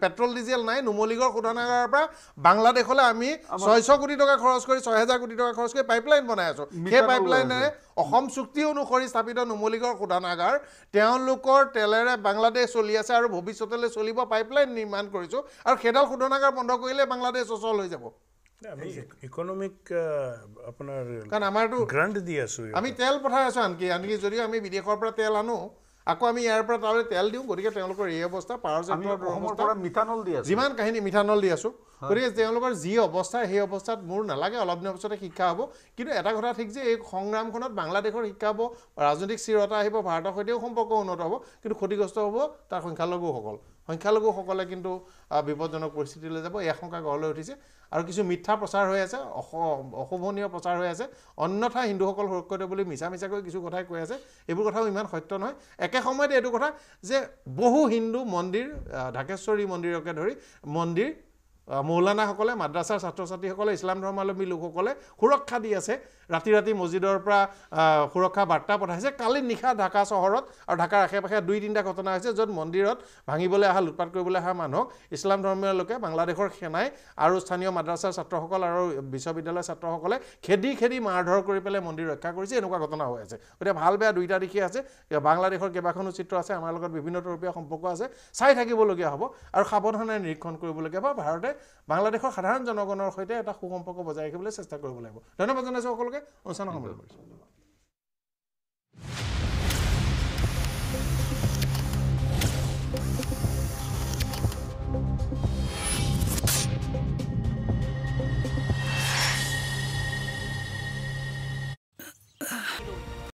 পেট্ৰল ডিজেল নাই নুমলীগড় শোধনাগাৰৰ পৰা বাংলাদেশলৈ আমি ছয়শ কোটি টকা খৰচ কৰি ছয় ছহেজাৰ কোটি টকা খৰচ কৰি পাইপ লাইন বনাই আছো সেই পাইপ লাইনেৰে অসম চুক্তি অনুসৰি স্থাপিত নুমলীগড় শোধনাগাৰ তেওঁলোকৰ তেলেৰে বাংলাদেশ চলি আছে আৰু ভৱিষ্যতলৈ চলিব পাইপ লাইন নিৰ্মাণ কৰিছোঁ আৰু সেইডাল শোধনাগাৰ বন্ধ কৰিলে বাংলাদেশ অচল হৈ যাব আমি তেল পঠাই আছো আনকি আনকি যদিও আমি বিদেশৰ পৰা তেল আনো আকৌ আমি ইয়াৰ পৰা তালৈ তেল দিওঁ গতিকে তেওঁলোকৰ এই অৱস্থা পাৱাৰ জেনেৰেটৰ যিমান কাহিনী মিঠানল দি আছো গতিকে তেওঁলোকৰ যি অৱস্থা সেই অৱস্থাত মোৰ নালাগে অলপ দিনৰ পিছতে শিক্ষা হ'ব কিন্তু এটা কথা ঠিক যে এই সংগ্ৰামখনত বাংলাদেশৰ শিক্ষা হ'ব ৰাজনৈতিক স্থিৰতা আহিব ভাৰতৰ সৈতেও সম্পৰ্ক উন্নত হ'ব কিন্তু ক্ষতিগ্ৰস্ত হ'ব তাৰ সংখ্যালঘুসকল সংখ্যালঘুসকলে কিন্তু বিপদজনক পৰিস্থিতিলৈ যাব এই আশংকা গঢ় লৈ উঠিছে আৰু কিছু মিথ্যা প্ৰচাৰ হৈ আছে অশ অশোভনীয় প্ৰচাৰ হৈ আছে অন্যথা হিন্দুসকল সুৰক্ষিত বুলি মিছা মিছাকৈ কিছু কথাই কৈ আছে এইবোৰ কথাও ইমান সত্য নহয় একে সময়তে এইটো কথা যে বহু হিন্দু মন্দিৰ ঢাকেশ্বৰী মন্দিৰকে ধৰি মন্দিৰ মৌলানাসকলে মাদ্ৰাছাৰ ছাত্ৰ ছাত্ৰীসকলে ইছলাম ধৰ্মাৱলম্বী লোকসকলে সুৰক্ষা দি আছে ৰাতি ৰাতি মছজিদৰ পৰা সুৰক্ষা বাৰ্তা পঠাইছে কালি নিশা ঢাকা চহৰত আৰু ঢাকাৰ আশে পাশে দুই তিনিটা ঘটনা হৈছে য'ত মন্দিৰত ভাঙিবলৈ অহা লুটপাট কৰিবলৈ অহা মানুহক ইছলাম ধৰ্মীয় লোকে বাংলাদেশৰ সেনাই আৰু স্থানীয় মাদ্ৰাছাৰ ছাত্ৰসকল আৰু বিশ্ববিদ্যালয়ৰ ছাত্ৰসকলে খেদি খেদি মাৰ ধৰ কৰি পেলাই মন্দিৰ ৰক্ষা কৰিছে এনেকুৱা ঘটনা হৈ আছে গতিকে ভাল বেয়া দুয়োটা দিশে আছে বাংলাদেশৰ কেইবাখনো চিত্ৰ আছে আমাৰ লগত বিভিন্ন তৰপীয়া সম্পৰ্ক আছে চাই থাকিবলগীয়া হ'ব আৰু সাৱধানে নিৰীক্ষণ কৰিবলগীয়া হ'ব ভাৰতে বাংলাদেশৰ সাধাৰণ জনগণৰ সৈতে এটা সু সম্পৰ্ক বজাই ৰাখিবলৈ চেষ্টা কৰিব লাগিব ধন্যবাদ জনাইছোঁ সকলোকে অনুষ্ঠানত সম্বোধন